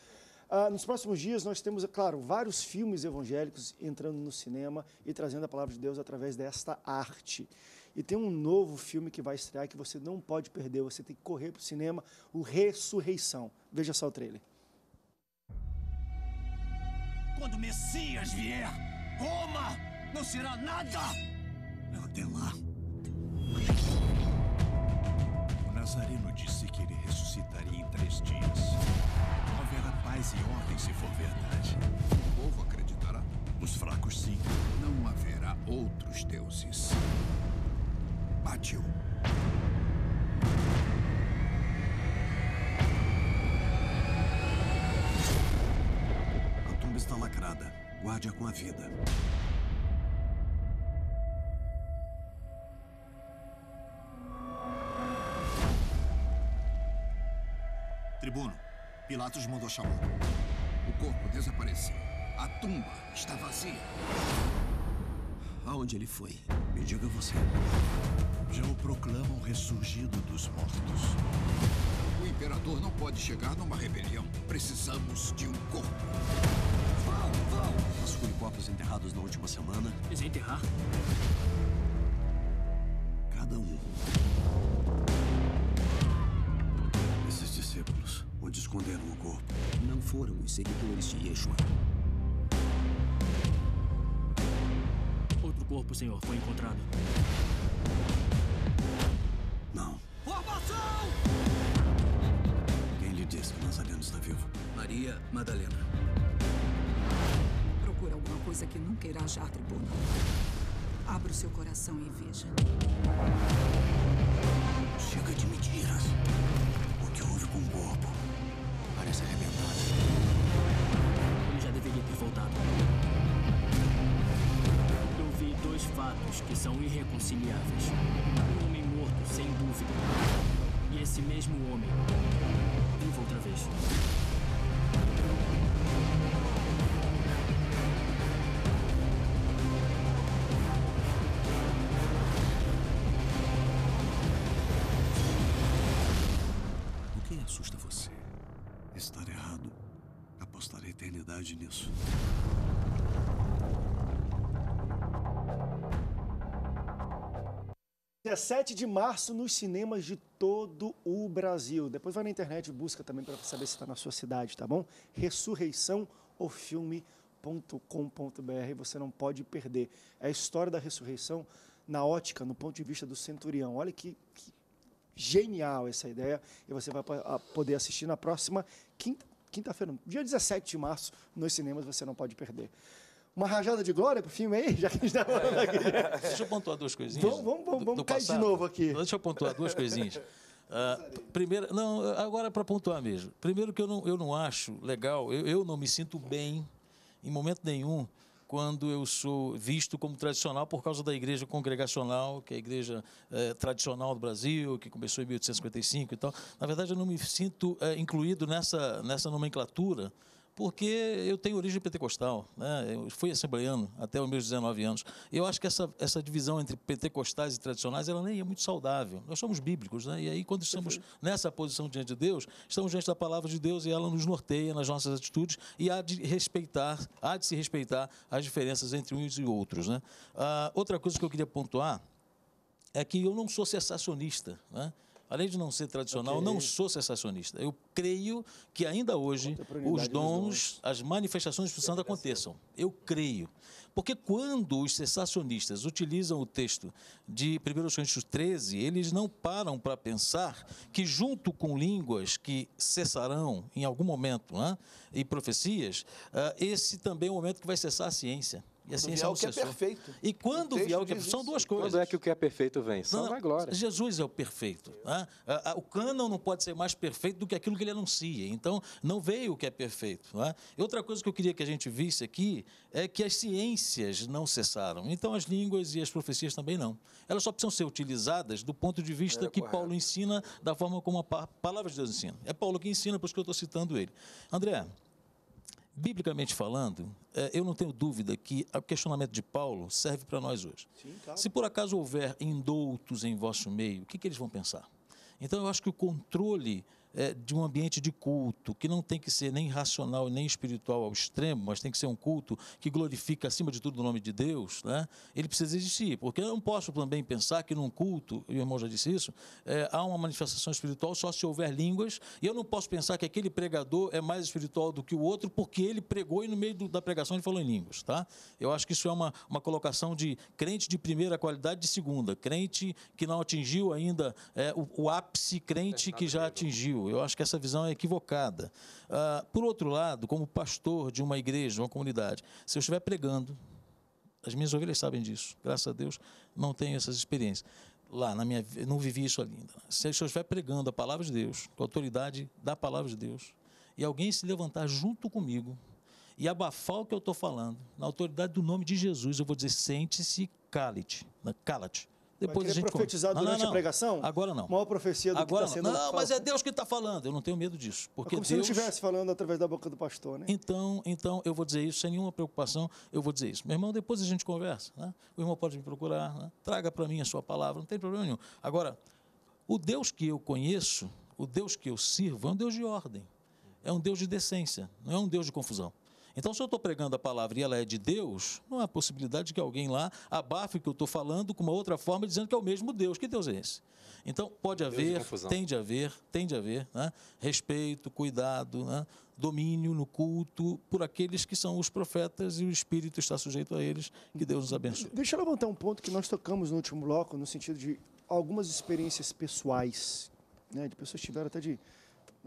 ah, nos próximos dias nós temos, é claro, vários filmes evangélicos entrando no cinema e trazendo a palavra de Deus através desta arte. E tem um novo filme que vai estrear que você não pode perder, você tem que correr para o cinema, o Ressurreição. Veja só o trailer. Quando o Messias vier, Roma não será nada! Até lá. Nazareno disse que ele ressuscitaria em três dias. Haverá paz e ordem se for verdade. O povo acreditará. Os fracos, sim. Não haverá outros deuses. Bateu. A tumba está lacrada. Guarde-a com a vida. tribuno, Pilatos mandou chamar. O corpo desapareceu. A tumba está vazia. Aonde ele foi? Me diga você. Já o proclamam ressurgido dos mortos. O imperador não pode chegar numa rebelião. Precisamos de um corpo. Vão, vão! Os corpos enterrados na última semana. Desenterrar? Cada um. o corpo. Não foram os seguidores de Yeshua. Outro corpo, senhor, foi encontrado. Não. Formação! Quem lhe disse que Nazareno está vivo? Maria Madalena. Procura alguma coisa que nunca irá achar, tribuno. Abra o seu coração e veja. Chega de mentiras. O que houve com o corpo parece é arrebentado. Ele já deveria ter voltado. Eu vi dois fatos que são irreconciliáveis. Um homem morto, sem dúvida. E esse mesmo homem vivo outra vez. É assusta estar errado. Apostar a eternidade nisso. Dia 7 de março nos cinemas de todo o Brasil. Depois vai na internet e busca também para saber se está na sua cidade, tá bom? Ressurreição, o filme.com.br. Você não pode perder. É a história da ressurreição na ótica, no ponto de vista do centurião. Olha que, que genial essa ideia e você vai ah, poder assistir na próxima quinta, quinta-feira, dia 17 de março, nos cinemas, você não pode perder. Uma rajada de glória pro filme aí, [laughs] já que a gente tá falando aqui. Deixa eu pontuar duas coisinhas. Vamos, vamos, vamos, vamos cair passado. de novo aqui. Então, deixa eu pontuar duas coisinhas. Uh, [laughs] ah, primeiro, não, agora é para pontuar mesmo. Primeiro que eu não, eu não acho legal, eu, eu não me sinto bem em momento nenhum quando eu sou visto como tradicional por causa da igreja congregacional, que é a igreja é, tradicional do Brasil, que começou em 1855 e tal. Na verdade, eu não me sinto é, incluído nessa, nessa nomenclatura porque eu tenho origem pentecostal, né? eu fui assembleiano até os meus 19 anos. Eu acho que essa, essa divisão entre pentecostais e tradicionais ela nem é muito saudável. Nós somos bíblicos, né? e aí quando estamos nessa posição diante de Deus, estamos diante da palavra de Deus e ela nos norteia nas nossas atitudes e há de respeitar, há de se respeitar as diferenças entre uns e outros. Né? Ah, outra coisa que eu queria pontuar é que eu não sou cessacionista, né? Além de não ser tradicional, okay. não sou sensacionista. Eu creio que ainda hoje os dons, dons, as manifestações do santo aconteçam. Eu creio. Porque quando os sensacionistas utilizam o texto de 1 Coríntios 13, eles não param para pensar que, junto com línguas que cessarão em algum momento né, e profecias, ah, esse também é o momento que vai cessar a ciência. E a ciência é o que é perfeito. E quando vier o que é perfeito, é são duas coisas. Quando é que o que é perfeito vem? São vai glória. Jesus é o perfeito. Né? O cânon não pode ser mais perfeito do que aquilo que ele anuncia. Então, não veio o que é perfeito. Né? Outra coisa que eu queria que a gente visse aqui é que as ciências não cessaram. Então, as línguas e as profecias também não. Elas só precisam ser utilizadas do ponto de vista é, que correto. Paulo ensina, da forma como a palavra de Deus ensina. É Paulo que ensina, por isso que eu estou citando ele. André, biblicamente falando, é, eu não tenho dúvida que o questionamento de Paulo serve para nós hoje. Sim, claro. Se por acaso houver indoutos em vosso meio, o que, que eles vão pensar? Então, eu acho que o controle é, de um ambiente de culto, que não tem que ser nem racional nem espiritual ao extremo, mas tem que ser um culto que glorifica, acima de tudo, o nome de Deus, né? ele precisa existir, porque eu não posso também pensar que num culto, e o irmão já disse isso, é, há uma manifestação espiritual só se houver línguas, e eu não posso pensar que aquele pregador é mais espiritual do que o outro porque ele pregou e no meio do, da pregação ele falou em línguas. Tá? Eu acho que isso é uma, uma colocação de crente de primeira qualidade de segunda, crente que não atingiu ainda é, o, o ápice crente é, que já atingiu. Eu acho que essa visão é equivocada. Ah, por outro lado, como pastor de uma igreja, de uma comunidade, se eu estiver pregando, as minhas ovelhas sabem disso. Graças a Deus, não tenho essas experiências. Lá, na minha não vivi isso ainda. Se eu estiver pregando a palavra de Deus, com a autoridade da palavra de Deus, e alguém se levantar junto comigo e abafar o que eu estou falando, na autoridade do nome de Jesus, eu vou dizer: sente-se, cala te né, Cala-te. Depois a gente profetizar durante não, não, não. a pregação? Agora não. Maior profecia do tá Agora que está sendo Não, mas é Deus que está falando. Eu não tenho medo disso. É porque é como Deus... se não estivesse falando através da boca do pastor, né? Então, então, eu vou dizer isso sem nenhuma preocupação. Eu vou dizer isso. Meu irmão, depois a gente conversa. Né? O irmão pode me procurar. Né? Traga para mim a sua palavra. Não tem problema nenhum. Agora, o Deus que eu conheço, o Deus que eu sirvo, é um Deus de ordem. É um Deus de decência. Não é um Deus de confusão. Então, se eu estou pregando a palavra e ela é de Deus, não há possibilidade que alguém lá abafe o que eu estou falando com uma outra forma, dizendo que é o mesmo Deus. Que Deus é esse? Então, pode haver, tende a haver, tende a haver, né? respeito, cuidado, né? domínio no culto por aqueles que são os profetas e o Espírito está sujeito a eles. Que Deus nos abençoe. Deixa eu levantar um ponto que nós tocamos no último bloco, no sentido de algumas experiências pessoais, né? de pessoas que tiveram até de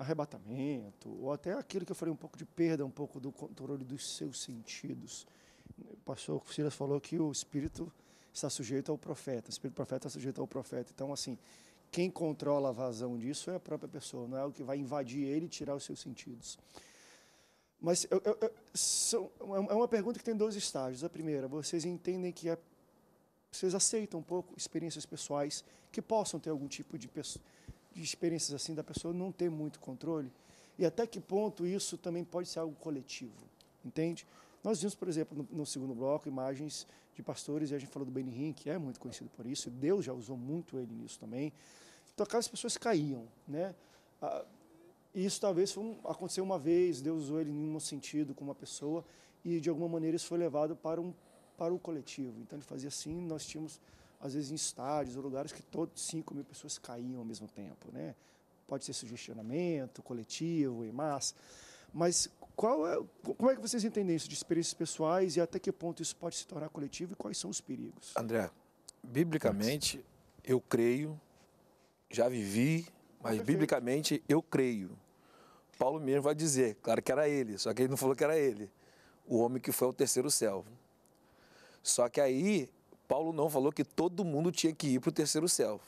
arrebatamento, ou até aquilo que eu falei, um pouco de perda, um pouco do controle dos seus sentidos. O pastor Silas falou que o espírito está sujeito ao profeta, o espírito profeta está sujeito ao profeta. Então, assim, quem controla a vazão disso é a própria pessoa, não é o que vai invadir ele e tirar os seus sentidos. Mas eu, eu, eu, são, é uma pergunta que tem dois estágios. A primeira, vocês entendem que é, vocês aceitam um pouco experiências pessoais que possam ter algum tipo de pessoa de experiências assim da pessoa não ter muito controle e até que ponto isso também pode ser algo coletivo, entende? Nós vimos, por exemplo, no, no segundo bloco, imagens de pastores, e a gente falou do Benny Hinn, que é muito conhecido por isso, Deus já usou muito ele nisso também. Então, aquelas pessoas caíam, né? Ah, isso talvez foi um, aconteceu uma vez, Deus usou ele em um sentido com uma pessoa, e de alguma maneira isso foi levado para, um, para o coletivo. Então, ele fazia assim, nós tínhamos às vezes em estádios ou lugares que todos 5 mil pessoas caíam ao mesmo tempo. Né? Pode ser sugestionamento, coletivo, e massa. Mas qual é, como é que vocês entendem isso de experiências pessoais e até que ponto isso pode se tornar coletivo e quais são os perigos? André, biblicamente, eu creio, já vivi, mas Perfeito. biblicamente eu creio. Paulo mesmo vai dizer, claro que era ele, só que ele não falou que era ele, o homem que foi ao terceiro céu. Só que aí Paulo não falou que todo mundo tinha que ir para o terceiro céu.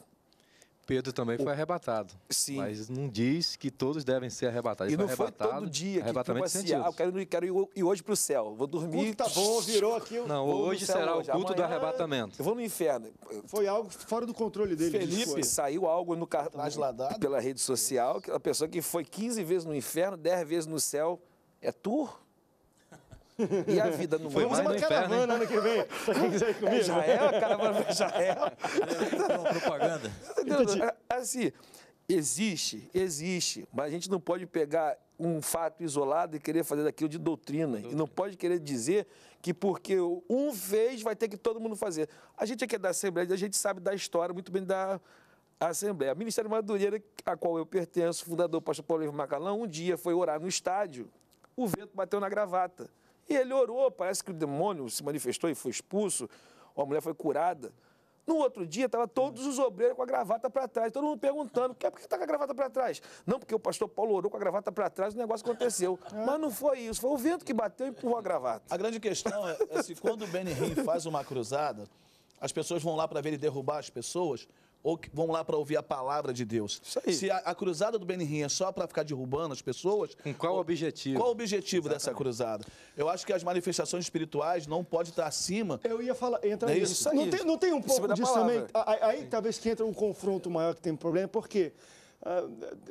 Pedro também o... foi arrebatado. Sim. Mas não diz que todos devem ser arrebatados. E não foi, todo dia que arrebatamento assim, ah, eu quero, quero ir hoje para o céu, vou dormir. tá bom, virou aqui. Não, hoje será hoje. o culto Amanhã do arrebatamento. Eu vou no inferno. Foi algo fora do controle dele. Felipe, saiu algo no cartaz tá pela rede social, que a pessoa que foi 15 vezes no inferno, 10 vezes no céu, é tu? E a vida não Vamos é mais uma caravana ano que vem. Pra quem quiser ir comigo. É, já é uma caravana [laughs] É uma [laughs] propaganda. É, é assim, existe, existe. Mas a gente não pode pegar um fato isolado e querer fazer daquilo de doutrina. doutrina. E não pode querer dizer que porque um fez, vai ter que todo mundo fazer. A gente aqui é da Assembleia, a gente sabe da história muito bem da Assembleia. O Ministério Madureira, a qual eu pertenço, fundador pastor Paulo Ivo Macalão, um dia foi orar no estádio, o vento bateu na gravata. E ele orou, parece que o demônio se manifestou e foi expulso, a mulher foi curada. No outro dia, estavam todos os obreiros com a gravata para trás, todo mundo perguntando, por que está com a gravata para trás? Não, porque o pastor Paulo orou com a gravata para trás, o negócio aconteceu. [laughs] É. Mas não foi isso, foi o vento que bateu e empurrou a gravata. A grande questão é, é se quando o Benny Hinn faz uma cruzada, as pessoas vão lá para ver ele derrubar as pessoas, ou vão lá para ouvir a palavra de Deus. Isso aí. Se a, a cruzada do Benihim é só para ficar derrubando as pessoas. Com qual objetivo? Qual o objetivo Exatamente. dessa cruzada? Eu acho que as manifestações espirituais não pode estar acima. Eu ia falar, entra é nisso. Isso, não, tem, não tem um pouco disso também? Aí, Sim. talvez que entra um confronto maior que tem um problema, porque uh, ah,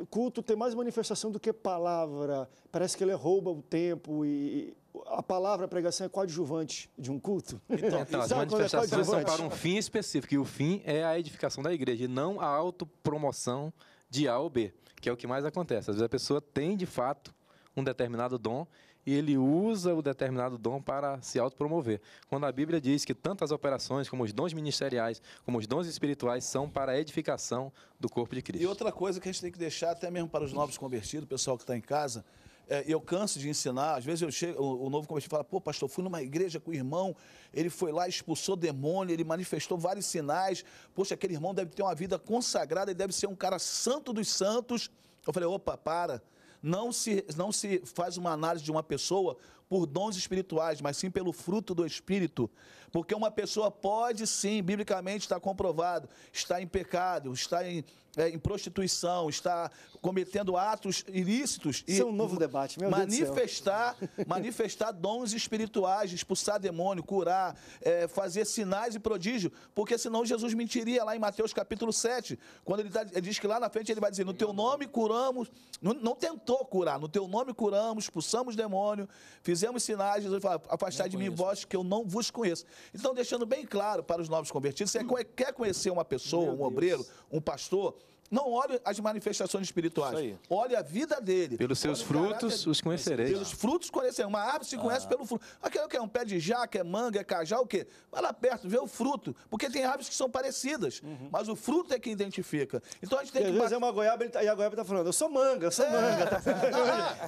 culto tem mais manifestação do que palavra. Parece que ele rouba o tempo e, a palavra pregação é coadjuvante de um culto. Então, então as [laughs] manifestações é são para um fim específico, e o fim é a edificação da igreja, e não a autopromoção de A ou B, que é o que mais acontece. Às vezes a pessoa tem, de fato, um determinado dom, e ele usa o determinado dom para se autopromover. Quando a Bíblia diz que tantas operações, como os dons ministeriais, como os dons espirituais, são para a edificação do corpo de Cristo. E outra coisa que a gente tem que deixar, até mesmo para os novos convertidos, o pessoal que está em casa, é, eu canso de ensinar, às vezes eu chego, o, novo convertido fala, pô, pastor, fui numa igreja com o irmão, ele foi lá, expulsou demônio, ele manifestou vários sinais, poxa, aquele irmão deve ter uma vida consagrada, e deve ser um cara santo dos santos. Eu falei, opa, para. Não se, não se faz uma análise de uma pessoa por dons espirituais, mas sim pelo fruto do Espírito. Porque uma pessoa pode sim, biblicamente está comprovado, está em pecado, está em, é, em prostituição, está cometendo atos ilícitos. Isso é um novo debate, meu manifestar, Deus do céu. [laughs] Manifestar dons espirituais, expulsar demônio, curar, é, fazer sinais e prodígio, porque senão Jesus mentiria lá em Mateus capítulo 7, quando ele, tá, ele diz que lá na frente ele vai dizer, no teu nome curamos, não, não tentou curar, no teu nome curamos, expulsamos demônio, fizemos fizemos sinais, Jesus falou, de mim vós que eu não vos conheço. Então, deixando bem claro para os novos convertidos, você é hum. quer conhecer uma pessoa, Meu um Deus. obreiro, um pastor, não olhe as manifestações espirituais. Olhe a vida dele. Pelos olhe seus frutos os conhecereis. Pelos frutos conhecereis. Uma árvore se conhece ah. pelo fruto. Aquilo que é um pé de jaca, é manga, é cajá, o quê? Vai lá perto, vê o fruto. Porque tem árvores que são parecidas, uhum. mas o fruto é que identifica. Então a gente tem e que. fazer é uma goiaba tá, e a goiaba está falando, eu sou manga, eu sou é. manga. Tá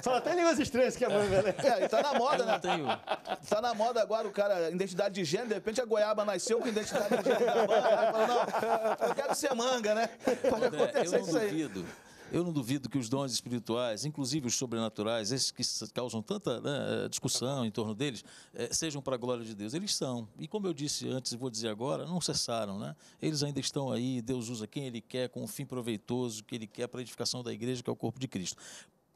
[laughs] Fala até línguas estranhas que é manga, né? É, e tá na moda, né? Tenho. Tá na moda agora o cara, identidade de gênero, de repente a goiaba nasceu com identidade de gênero. Fala, não, eu quero ser manga, né? André, eu não duvido. Eu não duvido que os dons espirituais, inclusive os sobrenaturais, esses que causam tanta né, eh, discussão em torno deles, eh, sejam para a glória de Deus. Eles são. E como eu disse antes e vou dizer agora, não cessaram. Né? Eles ainda estão aí. Deus usa quem Ele quer, com o um fim proveitoso que Ele quer para a edificação da igreja, que é o corpo de Cristo.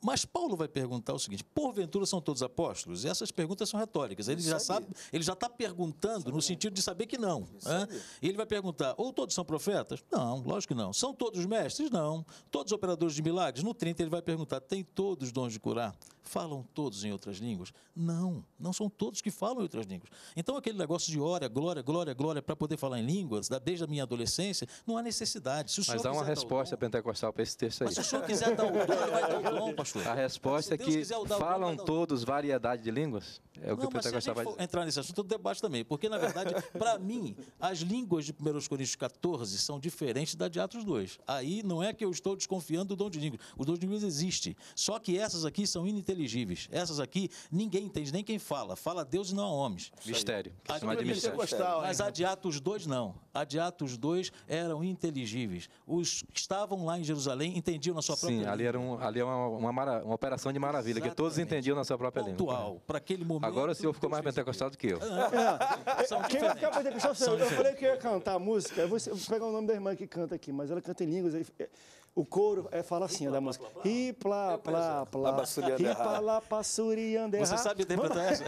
Mas Paulo vai perguntar o seguinte: porventura são todos apóstolos? E essas perguntas são retóricas. Ele Isso já aí. sabe, ele já está perguntando Isso no aí. sentido de saber que não. Né? E ele vai perguntar: ou todos são profetas? Não, lógico que não. São todos mestres? Não. Todos operadores de milagres? No 30 ele vai perguntar: tem todos dons de curar? Falam todos em outras línguas? Não, não são todos que falam em outras línguas. Então aquele negócio de ora, glória, glória, glória para poder falar em línguas, desde a minha adolescência, não há necessidade. Se o Mas dá uma resposta dom, pentecostal para esse texto aí. Mas se o senhor quiser dar o dom, vai dar o dom, [laughs] pastor pastor? A resposta é que falam todos variedade de línguas? É o que não, o protagonista vai dizer. entrar nesse assunto, eu debate também. Porque, na verdade, [laughs] para mim, as línguas de 1 Coríntios 14 são diferentes da de Atos 2. Aí não é que eu estou desconfiando do dom de línguas. O dom de línguas existe. Só que essas aqui são ininteligíveis. Essas aqui ninguém entende, nem quem fala. Fala Deus e não a homens. Mistério. A, é de mistério. Gostar, Mas a de Atos 2 não. A de Atos 2 eram inteligíveis. Os que estavam lá em Jerusalém entendiam na sua própria Sim, ali, era um, ali é uma, uma mara... uma operação de maravilha, Exatamente. que todos entendiam na sua própria Pontual, língua. Atual, para aquele momento. Agora o senhor ficou mais pentecostal do que eu. É, é. São Quem vai ficar pentecostal eu. falei que eu ia cantar a música, eu vou pegar o nome da irmã que canta aqui, mas ela canta em línguas. É, o coro é, fala assim, da música. Ripla, plá, plá, Ripla, Ri, plá, passurianderra. Você sabe interpretar [laughs] essa?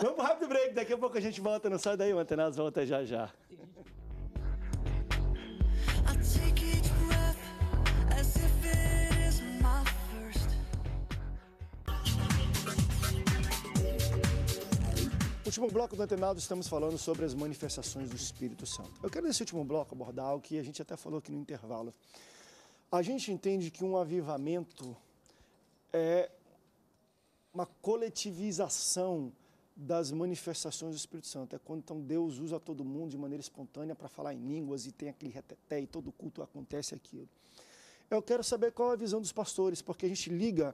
Vamos rápido break, daqui a pouco a gente volta, não sai daí, o Antenados volta já já. último bloco do Antenado, estamos falando sobre as manifestações do Espírito Santo. Eu quero, nesse último bloco, abordar algo que a gente até falou aqui no intervalo. A gente entende que um avivamento é uma coletivização das manifestações do Espírito Santo. É quando então, Deus usa todo mundo de maneira espontânea para falar em línguas e tem aquele reteté e todo culto acontece aquilo. Eu quero saber qual é a visão dos pastores, porque a gente liga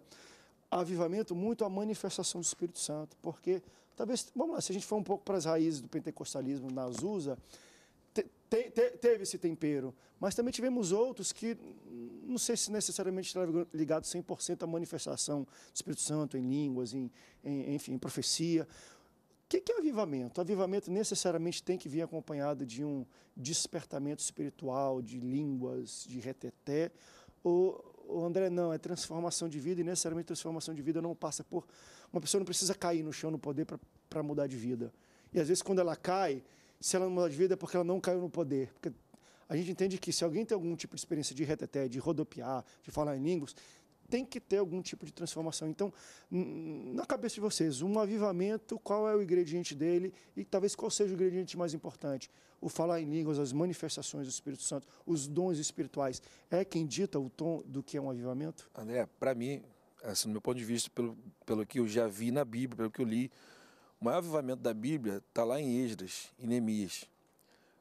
avivamento muito à manifestação do Espírito Santo, porque Talvez, vamos lá, se a gente for um pouco para as raízes do pentecostalismo na Azusa, te, te, teve esse tempero, mas também tivemos outros que não sei se necessariamente estavam ligados 100% à manifestação do Espírito Santo em línguas, em, em enfim, em profecia. O que, que é avivamento? O avivamento necessariamente tem que vir acompanhado de um despertamento espiritual, de línguas, de reteté, ou, o André, não, é transformação de vida e necessariamente transformação de vida não passa por. Uma pessoa não precisa cair no chão no poder para mudar de vida. E às vezes quando ela cai, se ela não mudar de vida é porque ela não caiu no poder. Porque a gente entende que se alguém tem algum tipo de experiência de reteté, de rodopiar, de falar em línguas, tem que ter algum tipo de transformação. Então, na cabeça de vocês, um avivamento, qual é o ingrediente dele e talvez qual seja o ingrediente mais importante? O falar em línguas, as manifestações do Espírito Santo, os dons espirituais, é quem dita o tom do que é um avivamento? André, para mim, assim, do meu ponto de vista, pelo, pelo que eu já vi na Bíblia, pelo que eu li, o maior avivamento da Bíblia está lá em Esdras, em Neemias.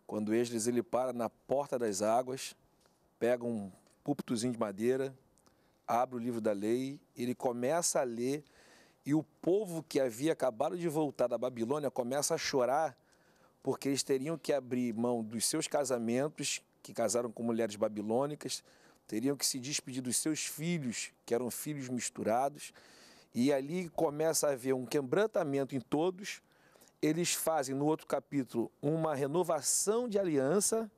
Quando Esdras ele para na porta das águas, pega um púlpitozinho de madeira, abre o livro da lei, ele começa a ler e o povo que havia acabado de voltar da Babilônia começa a chorar porque eles teriam que abrir mão dos seus casamentos, que casaram com mulheres babilônicas, teriam que se despedir dos seus filhos, que eram filhos misturados, e ali começa a haver um quebrantamento em todos. Eles fazem no outro capítulo uma renovação de aliança,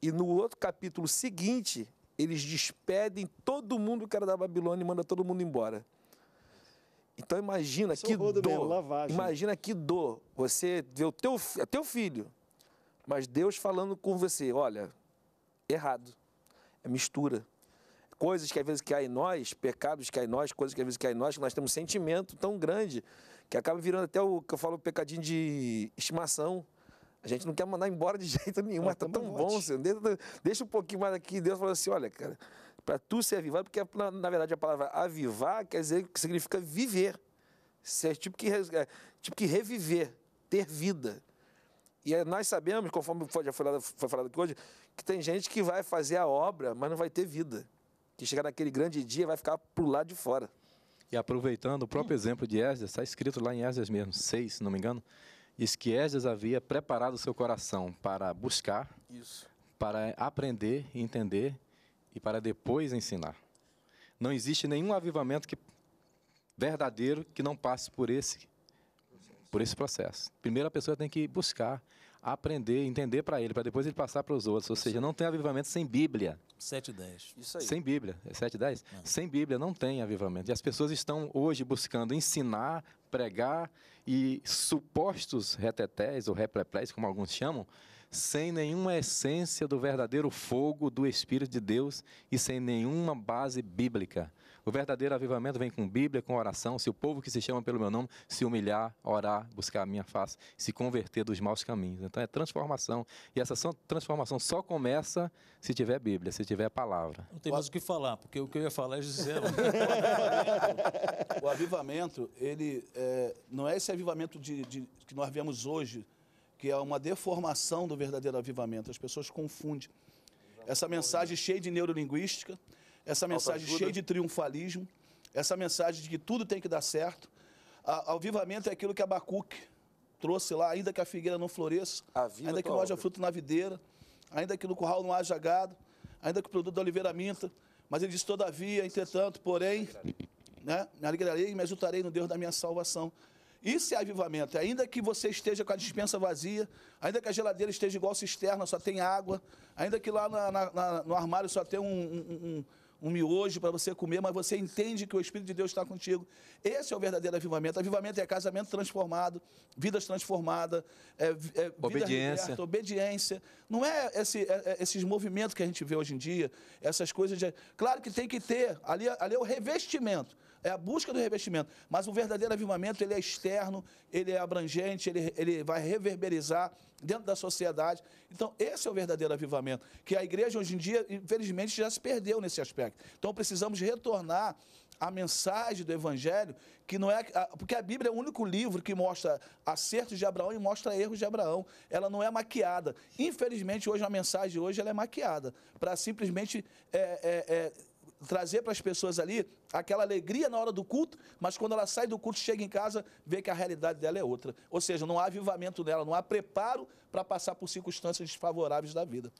e no outro capítulo seguinte, eles despedem todo mundo que era da Babilônia e manda todo mundo embora. Então imagina é que dor, mesmo, imagina que dor você vê o teu, teu filho, mas Deus falando com você, olha, errado, é mistura. Coisas que às vezes que há em nós, pecados que há em nós, coisas que às vezes que há em nós, que nós temos um sentimento tão grande que acaba virando até o que eu falo, o pecadinho de estimação. A gente não quer mandar embora de [laughs] jeito nenhum, ah, mas tá então tão bom, Senhor. Deixa, um pouquinho mais aqui. Deus falou assim: olha, cara, para tu ser avivado, porque na, na, verdade a palavra avivar quer dizer que significa viver. É tipo que, é, tipo que reviver, ter vida. E nós sabemos, conforme já foi, foi falado aqui hoje, que tem gente que vai fazer a obra, mas não vai ter vida. Que chegar naquele grande dia vai ficar pro lado de fora. E aproveitando o próprio hum. exemplo de Esdras, está escrito lá em Esdras mesmo, 6, se não me engano, Esquiesias havia preparado seu coração para buscar, Isso. para aprender e entender e para depois ensinar. Não existe nenhum avivamento que, verdadeiro que não passe por esse, por esse processo. Primeiro a pessoa tem que buscar, aprender, entender para ele, para depois ele passar para os outros. Ou seja, não tem avivamento sem Bíblia. 7 e 10. Isso aí. Sem Bíblia. 7 e 10? Não. Sem Bíblia não tem avivamento. E as pessoas estão hoje buscando ensinar, pregar e supostos retetés ou repleplés, como alguns chamam, sem nenhuma essência do verdadeiro fogo do Espírito de Deus e sem nenhuma base bíblica. O verdadeiro avivamento vem com Bíblia, com oração. Se o povo que se chama pelo meu nome se humilhar, orar, buscar a minha face, se converter dos maus caminhos. Então é transformação. E essa transformação só começa se tiver Bíblia, se tiver palavra. Não tem mais o que falar, porque o que eu ia falar é dizer. [laughs] o avivamento, ele é, não é esse avivamento de, de, que nós vemos hoje, que é uma deformação do verdadeiro avivamento. As pessoas confundem essa mensagem cheia de neurolinguística, essa mensagem cheia de triunfalismo, essa mensagem de que tudo tem que dar certo. A, avivamento é aquilo que Abacuque trouxe lá, ainda que a figueira não floresça, ainda que não haja fruto na videira, ainda que no curral não haja gado, ainda que o produto da oliveira minta. Mas ele diz, todavia, entretanto, porém, né, me alegrarei e me ajudarei no Deus da minha salvação. Isso é avivamento. Ainda que você esteja com a dispensa vazia, ainda que a geladeira esteja igual cisterna, só tem água, ainda que lá na, na, no armário só tem um, um, um miojo para você comer, mas você entende que o Espírito de Deus está contigo. Esse é o verdadeiro avivamento. Avivamento é casamento transformado, vidas transformadas, é, é, obediência. Liberta, obediência. Não é, esse, é, é esses movimentos que a gente vê hoje em dia, essas coisas. De... Claro que tem que ter, ali, ali é o revestimento é a busca do revestimento. Mas o verdadeiro avivamento, ele é externo, ele é abrangente, ele, ele vai reverberizar dentro da sociedade. Então, esse é o verdadeiro avivamento, que a igreja hoje em dia, infelizmente, já se perdeu nesse aspecto. Então, precisamos retornar à mensagem do evangelho, que não é porque a Bíblia é o único livro que mostra acertos de Abraão e mostra erros de Abraão. Ela não é maquiada. Infelizmente hoje a mensagem hoje ela é maquiada para simplesmente é, é, é trazer para as pessoas ali aquela alegria na hora do culto, mas quando ela sai do culto, chega em casa, vê que a realidade dela é outra. Ou seja, não há avivamento nela, não há preparo para passar por circunstâncias desfavoráveis da vida.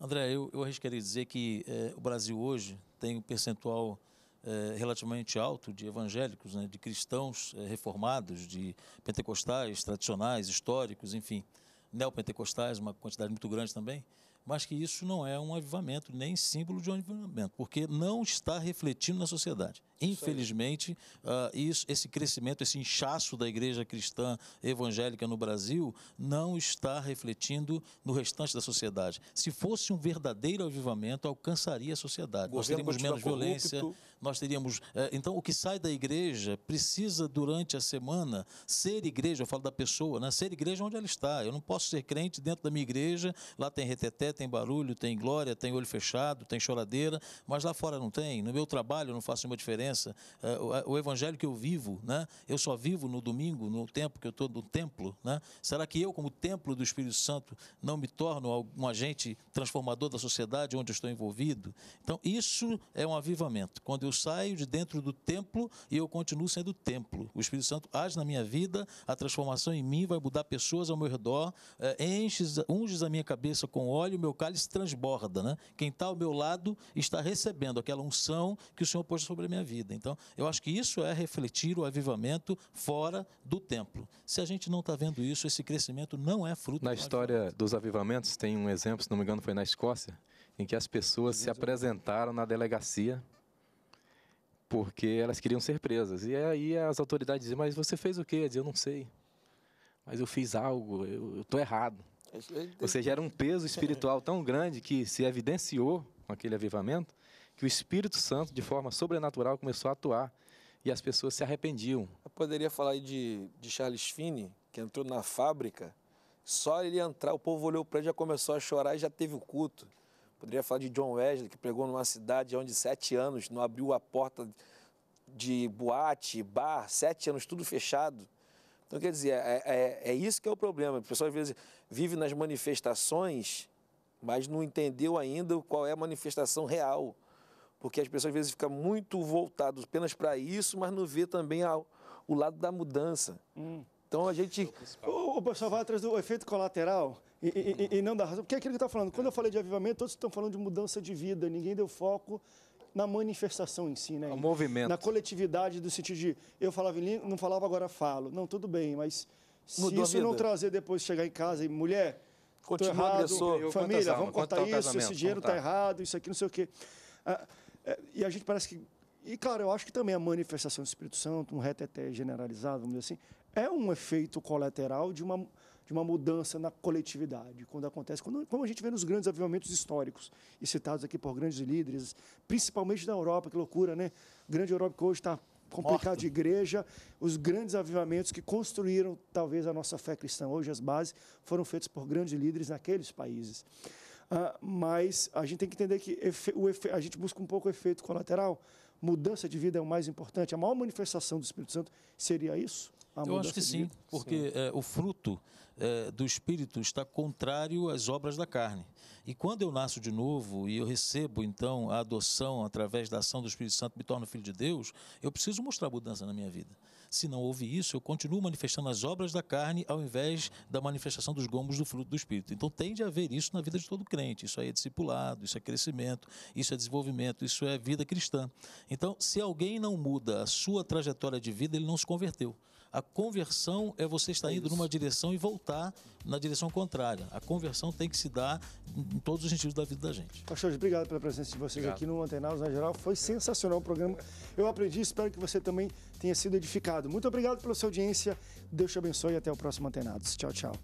André, eu, eu arriscaria dizer que eh, o Brasil hoje tem um percentual eh, relativamente alto de evangélicos, né, de cristãos eh, reformados, de pentecostais tradicionais, históricos, enfim, neopentecostais, uma quantidade muito grande também mas que isso não é um avivamento, nem símbolo de um avivamento, porque não está refletindo na sociedade. Infelizmente, uh, isso, esse crescimento, esse inchaço da igreja cristã evangélica no Brasil não está refletindo no restante da sociedade. Se fosse um verdadeiro avivamento, alcançaria a sociedade. Nós teríamos menos violência. Corrupto nós teríamos. Eh, então, o que sai da igreja precisa, durante a semana, ser igreja. Eu falo da pessoa, né? ser igreja onde ela está. Eu não posso ser crente dentro da minha igreja. Lá tem reteté, tem barulho, tem glória, tem olho fechado, tem choradeira, mas lá fora não tem. No meu trabalho não faço nenhuma diferença. Eh, eh, o evangelho que eu vivo, né? eu só vivo no domingo, no tempo que eu estou no templo. Né? Será que eu, como templo do Espírito Santo, não me torno um agente transformador da sociedade onde eu estou envolvido? Então, isso é um avivamento. Quando eu eu saio de dentro do templo e eu continuo sendo templo. O Espírito Santo age na minha vida, a transformação em mim vai mudar pessoas ao meu redor, é, enches, unges a minha cabeça com óleo, meu cálice transborda. Né? Quem está ao meu lado está recebendo aquela unção que o Senhor pôs sobre a minha vida. Então, eu acho que isso é refletir o avivamento fora do templo. Se a gente não está vendo isso, esse crescimento não é fruto Na do história dos avivamentos, tem um exemplo, se não me engano, foi na Escócia, em que as pessoas se apresentaram na delegacia porque elas queriam ser presas. E aí as autoridades diziam, mas você fez o quê? Eu dizia, eu não sei, mas eu fiz algo, eu estou errado. É Ou seja, era um peso espiritual é. tão grande que se evidenciou com aquele avivamento, que o Espírito Santo, de forma sobrenatural, começou a atuar e as pessoas se arrependiam. Eu poderia falar de, de Charles Finney, que entrou na fábrica, só ele entrar, o povo olhou para ele, já começou a chorar e já teve o culto. Poderia falar de John Wesley, que pregou numa cidade onde sete anos não abriu a porta de boate, bar, sete anos tudo fechado. Então, quer dizer, é, é, é isso que é o problema. O pessoal às vezes vive nas manifestações, mas não entendeu ainda qual é a manifestação real. Porque as pessoas às vezes ficam muito voltadas apenas para isso, mas não vê também a, o lado da mudança. Hum. Então a gente. O, o pessoal vai atrás do efeito colateral e, e, e, não da razão, porque é aquilo que está falando. Quando eu falei de avivamento, todos estão falando de mudança de vida, ninguém deu foco na manifestação em si, né? O movimento. Na coletividade, do sentido de eu falava em língua, não falava, agora falo. Não, tudo bem, mas se Mudou isso não trazer depois, chegar em casa e mulher, Continua errado, agressor. família, vamos cortar tá isso, esse dinheiro está tá errado, isso aqui, não sei o quê. Ah, é, e a gente parece que... E, claro eu acho que também a manifestação do Espírito Santo, um reteté generalizado, vamos dizer assim, é um efeito colateral de uma de uma mudança na coletividade, quando acontece, quando, como a gente vê nos grandes avivamentos históricos, e citados aqui por grandes líderes, principalmente da Europa, que loucura, né? Grande Europa que hoje está complicado Morto. de igreja, os grandes avivamentos que construíram talvez a nossa fé cristã hoje, as bases, foram feitos por grandes líderes naqueles países. Uh, mas a gente tem que entender que efe, efe, a gente busca um pouco o efeito colateral. Mudança de vida é o mais importante. A maior manifestação do Espírito Santo seria isso? a Eu acho que sim, porque sim. É, o fruto é, do Espírito está contrário às obras da carne. E quando eu nasço de novo e eu recebo, então, a adoção através da ação do Espírito Santo, me torno filho de Deus, eu preciso mostrar mudança na minha vida. Se não houve isso, eu continuo manifestando as obras da carne ao invés da manifestação dos gomos do fruto do Espírito. Então, tem de haver isso na vida de todo crente. Isso aí é discipulado, isso é crescimento, isso é desenvolvimento, isso é vida cristã. Então, se alguém não muda a sua trajetória de vida, ele não se converteu. A conversão é você estar é indo numa direção e voltar na direção contrária. A conversão tem que se dar em todos os sentidos da vida da gente. Pastor, obrigado pela presença de vocês obrigado. aqui no Antenados na Geral. Foi sensacional o programa. Eu aprendi, espero que você também tenha sido edificado. Muito obrigado pela sua audiência. Deus te abençoe e até o próximo Antenados. Tchau, tchau.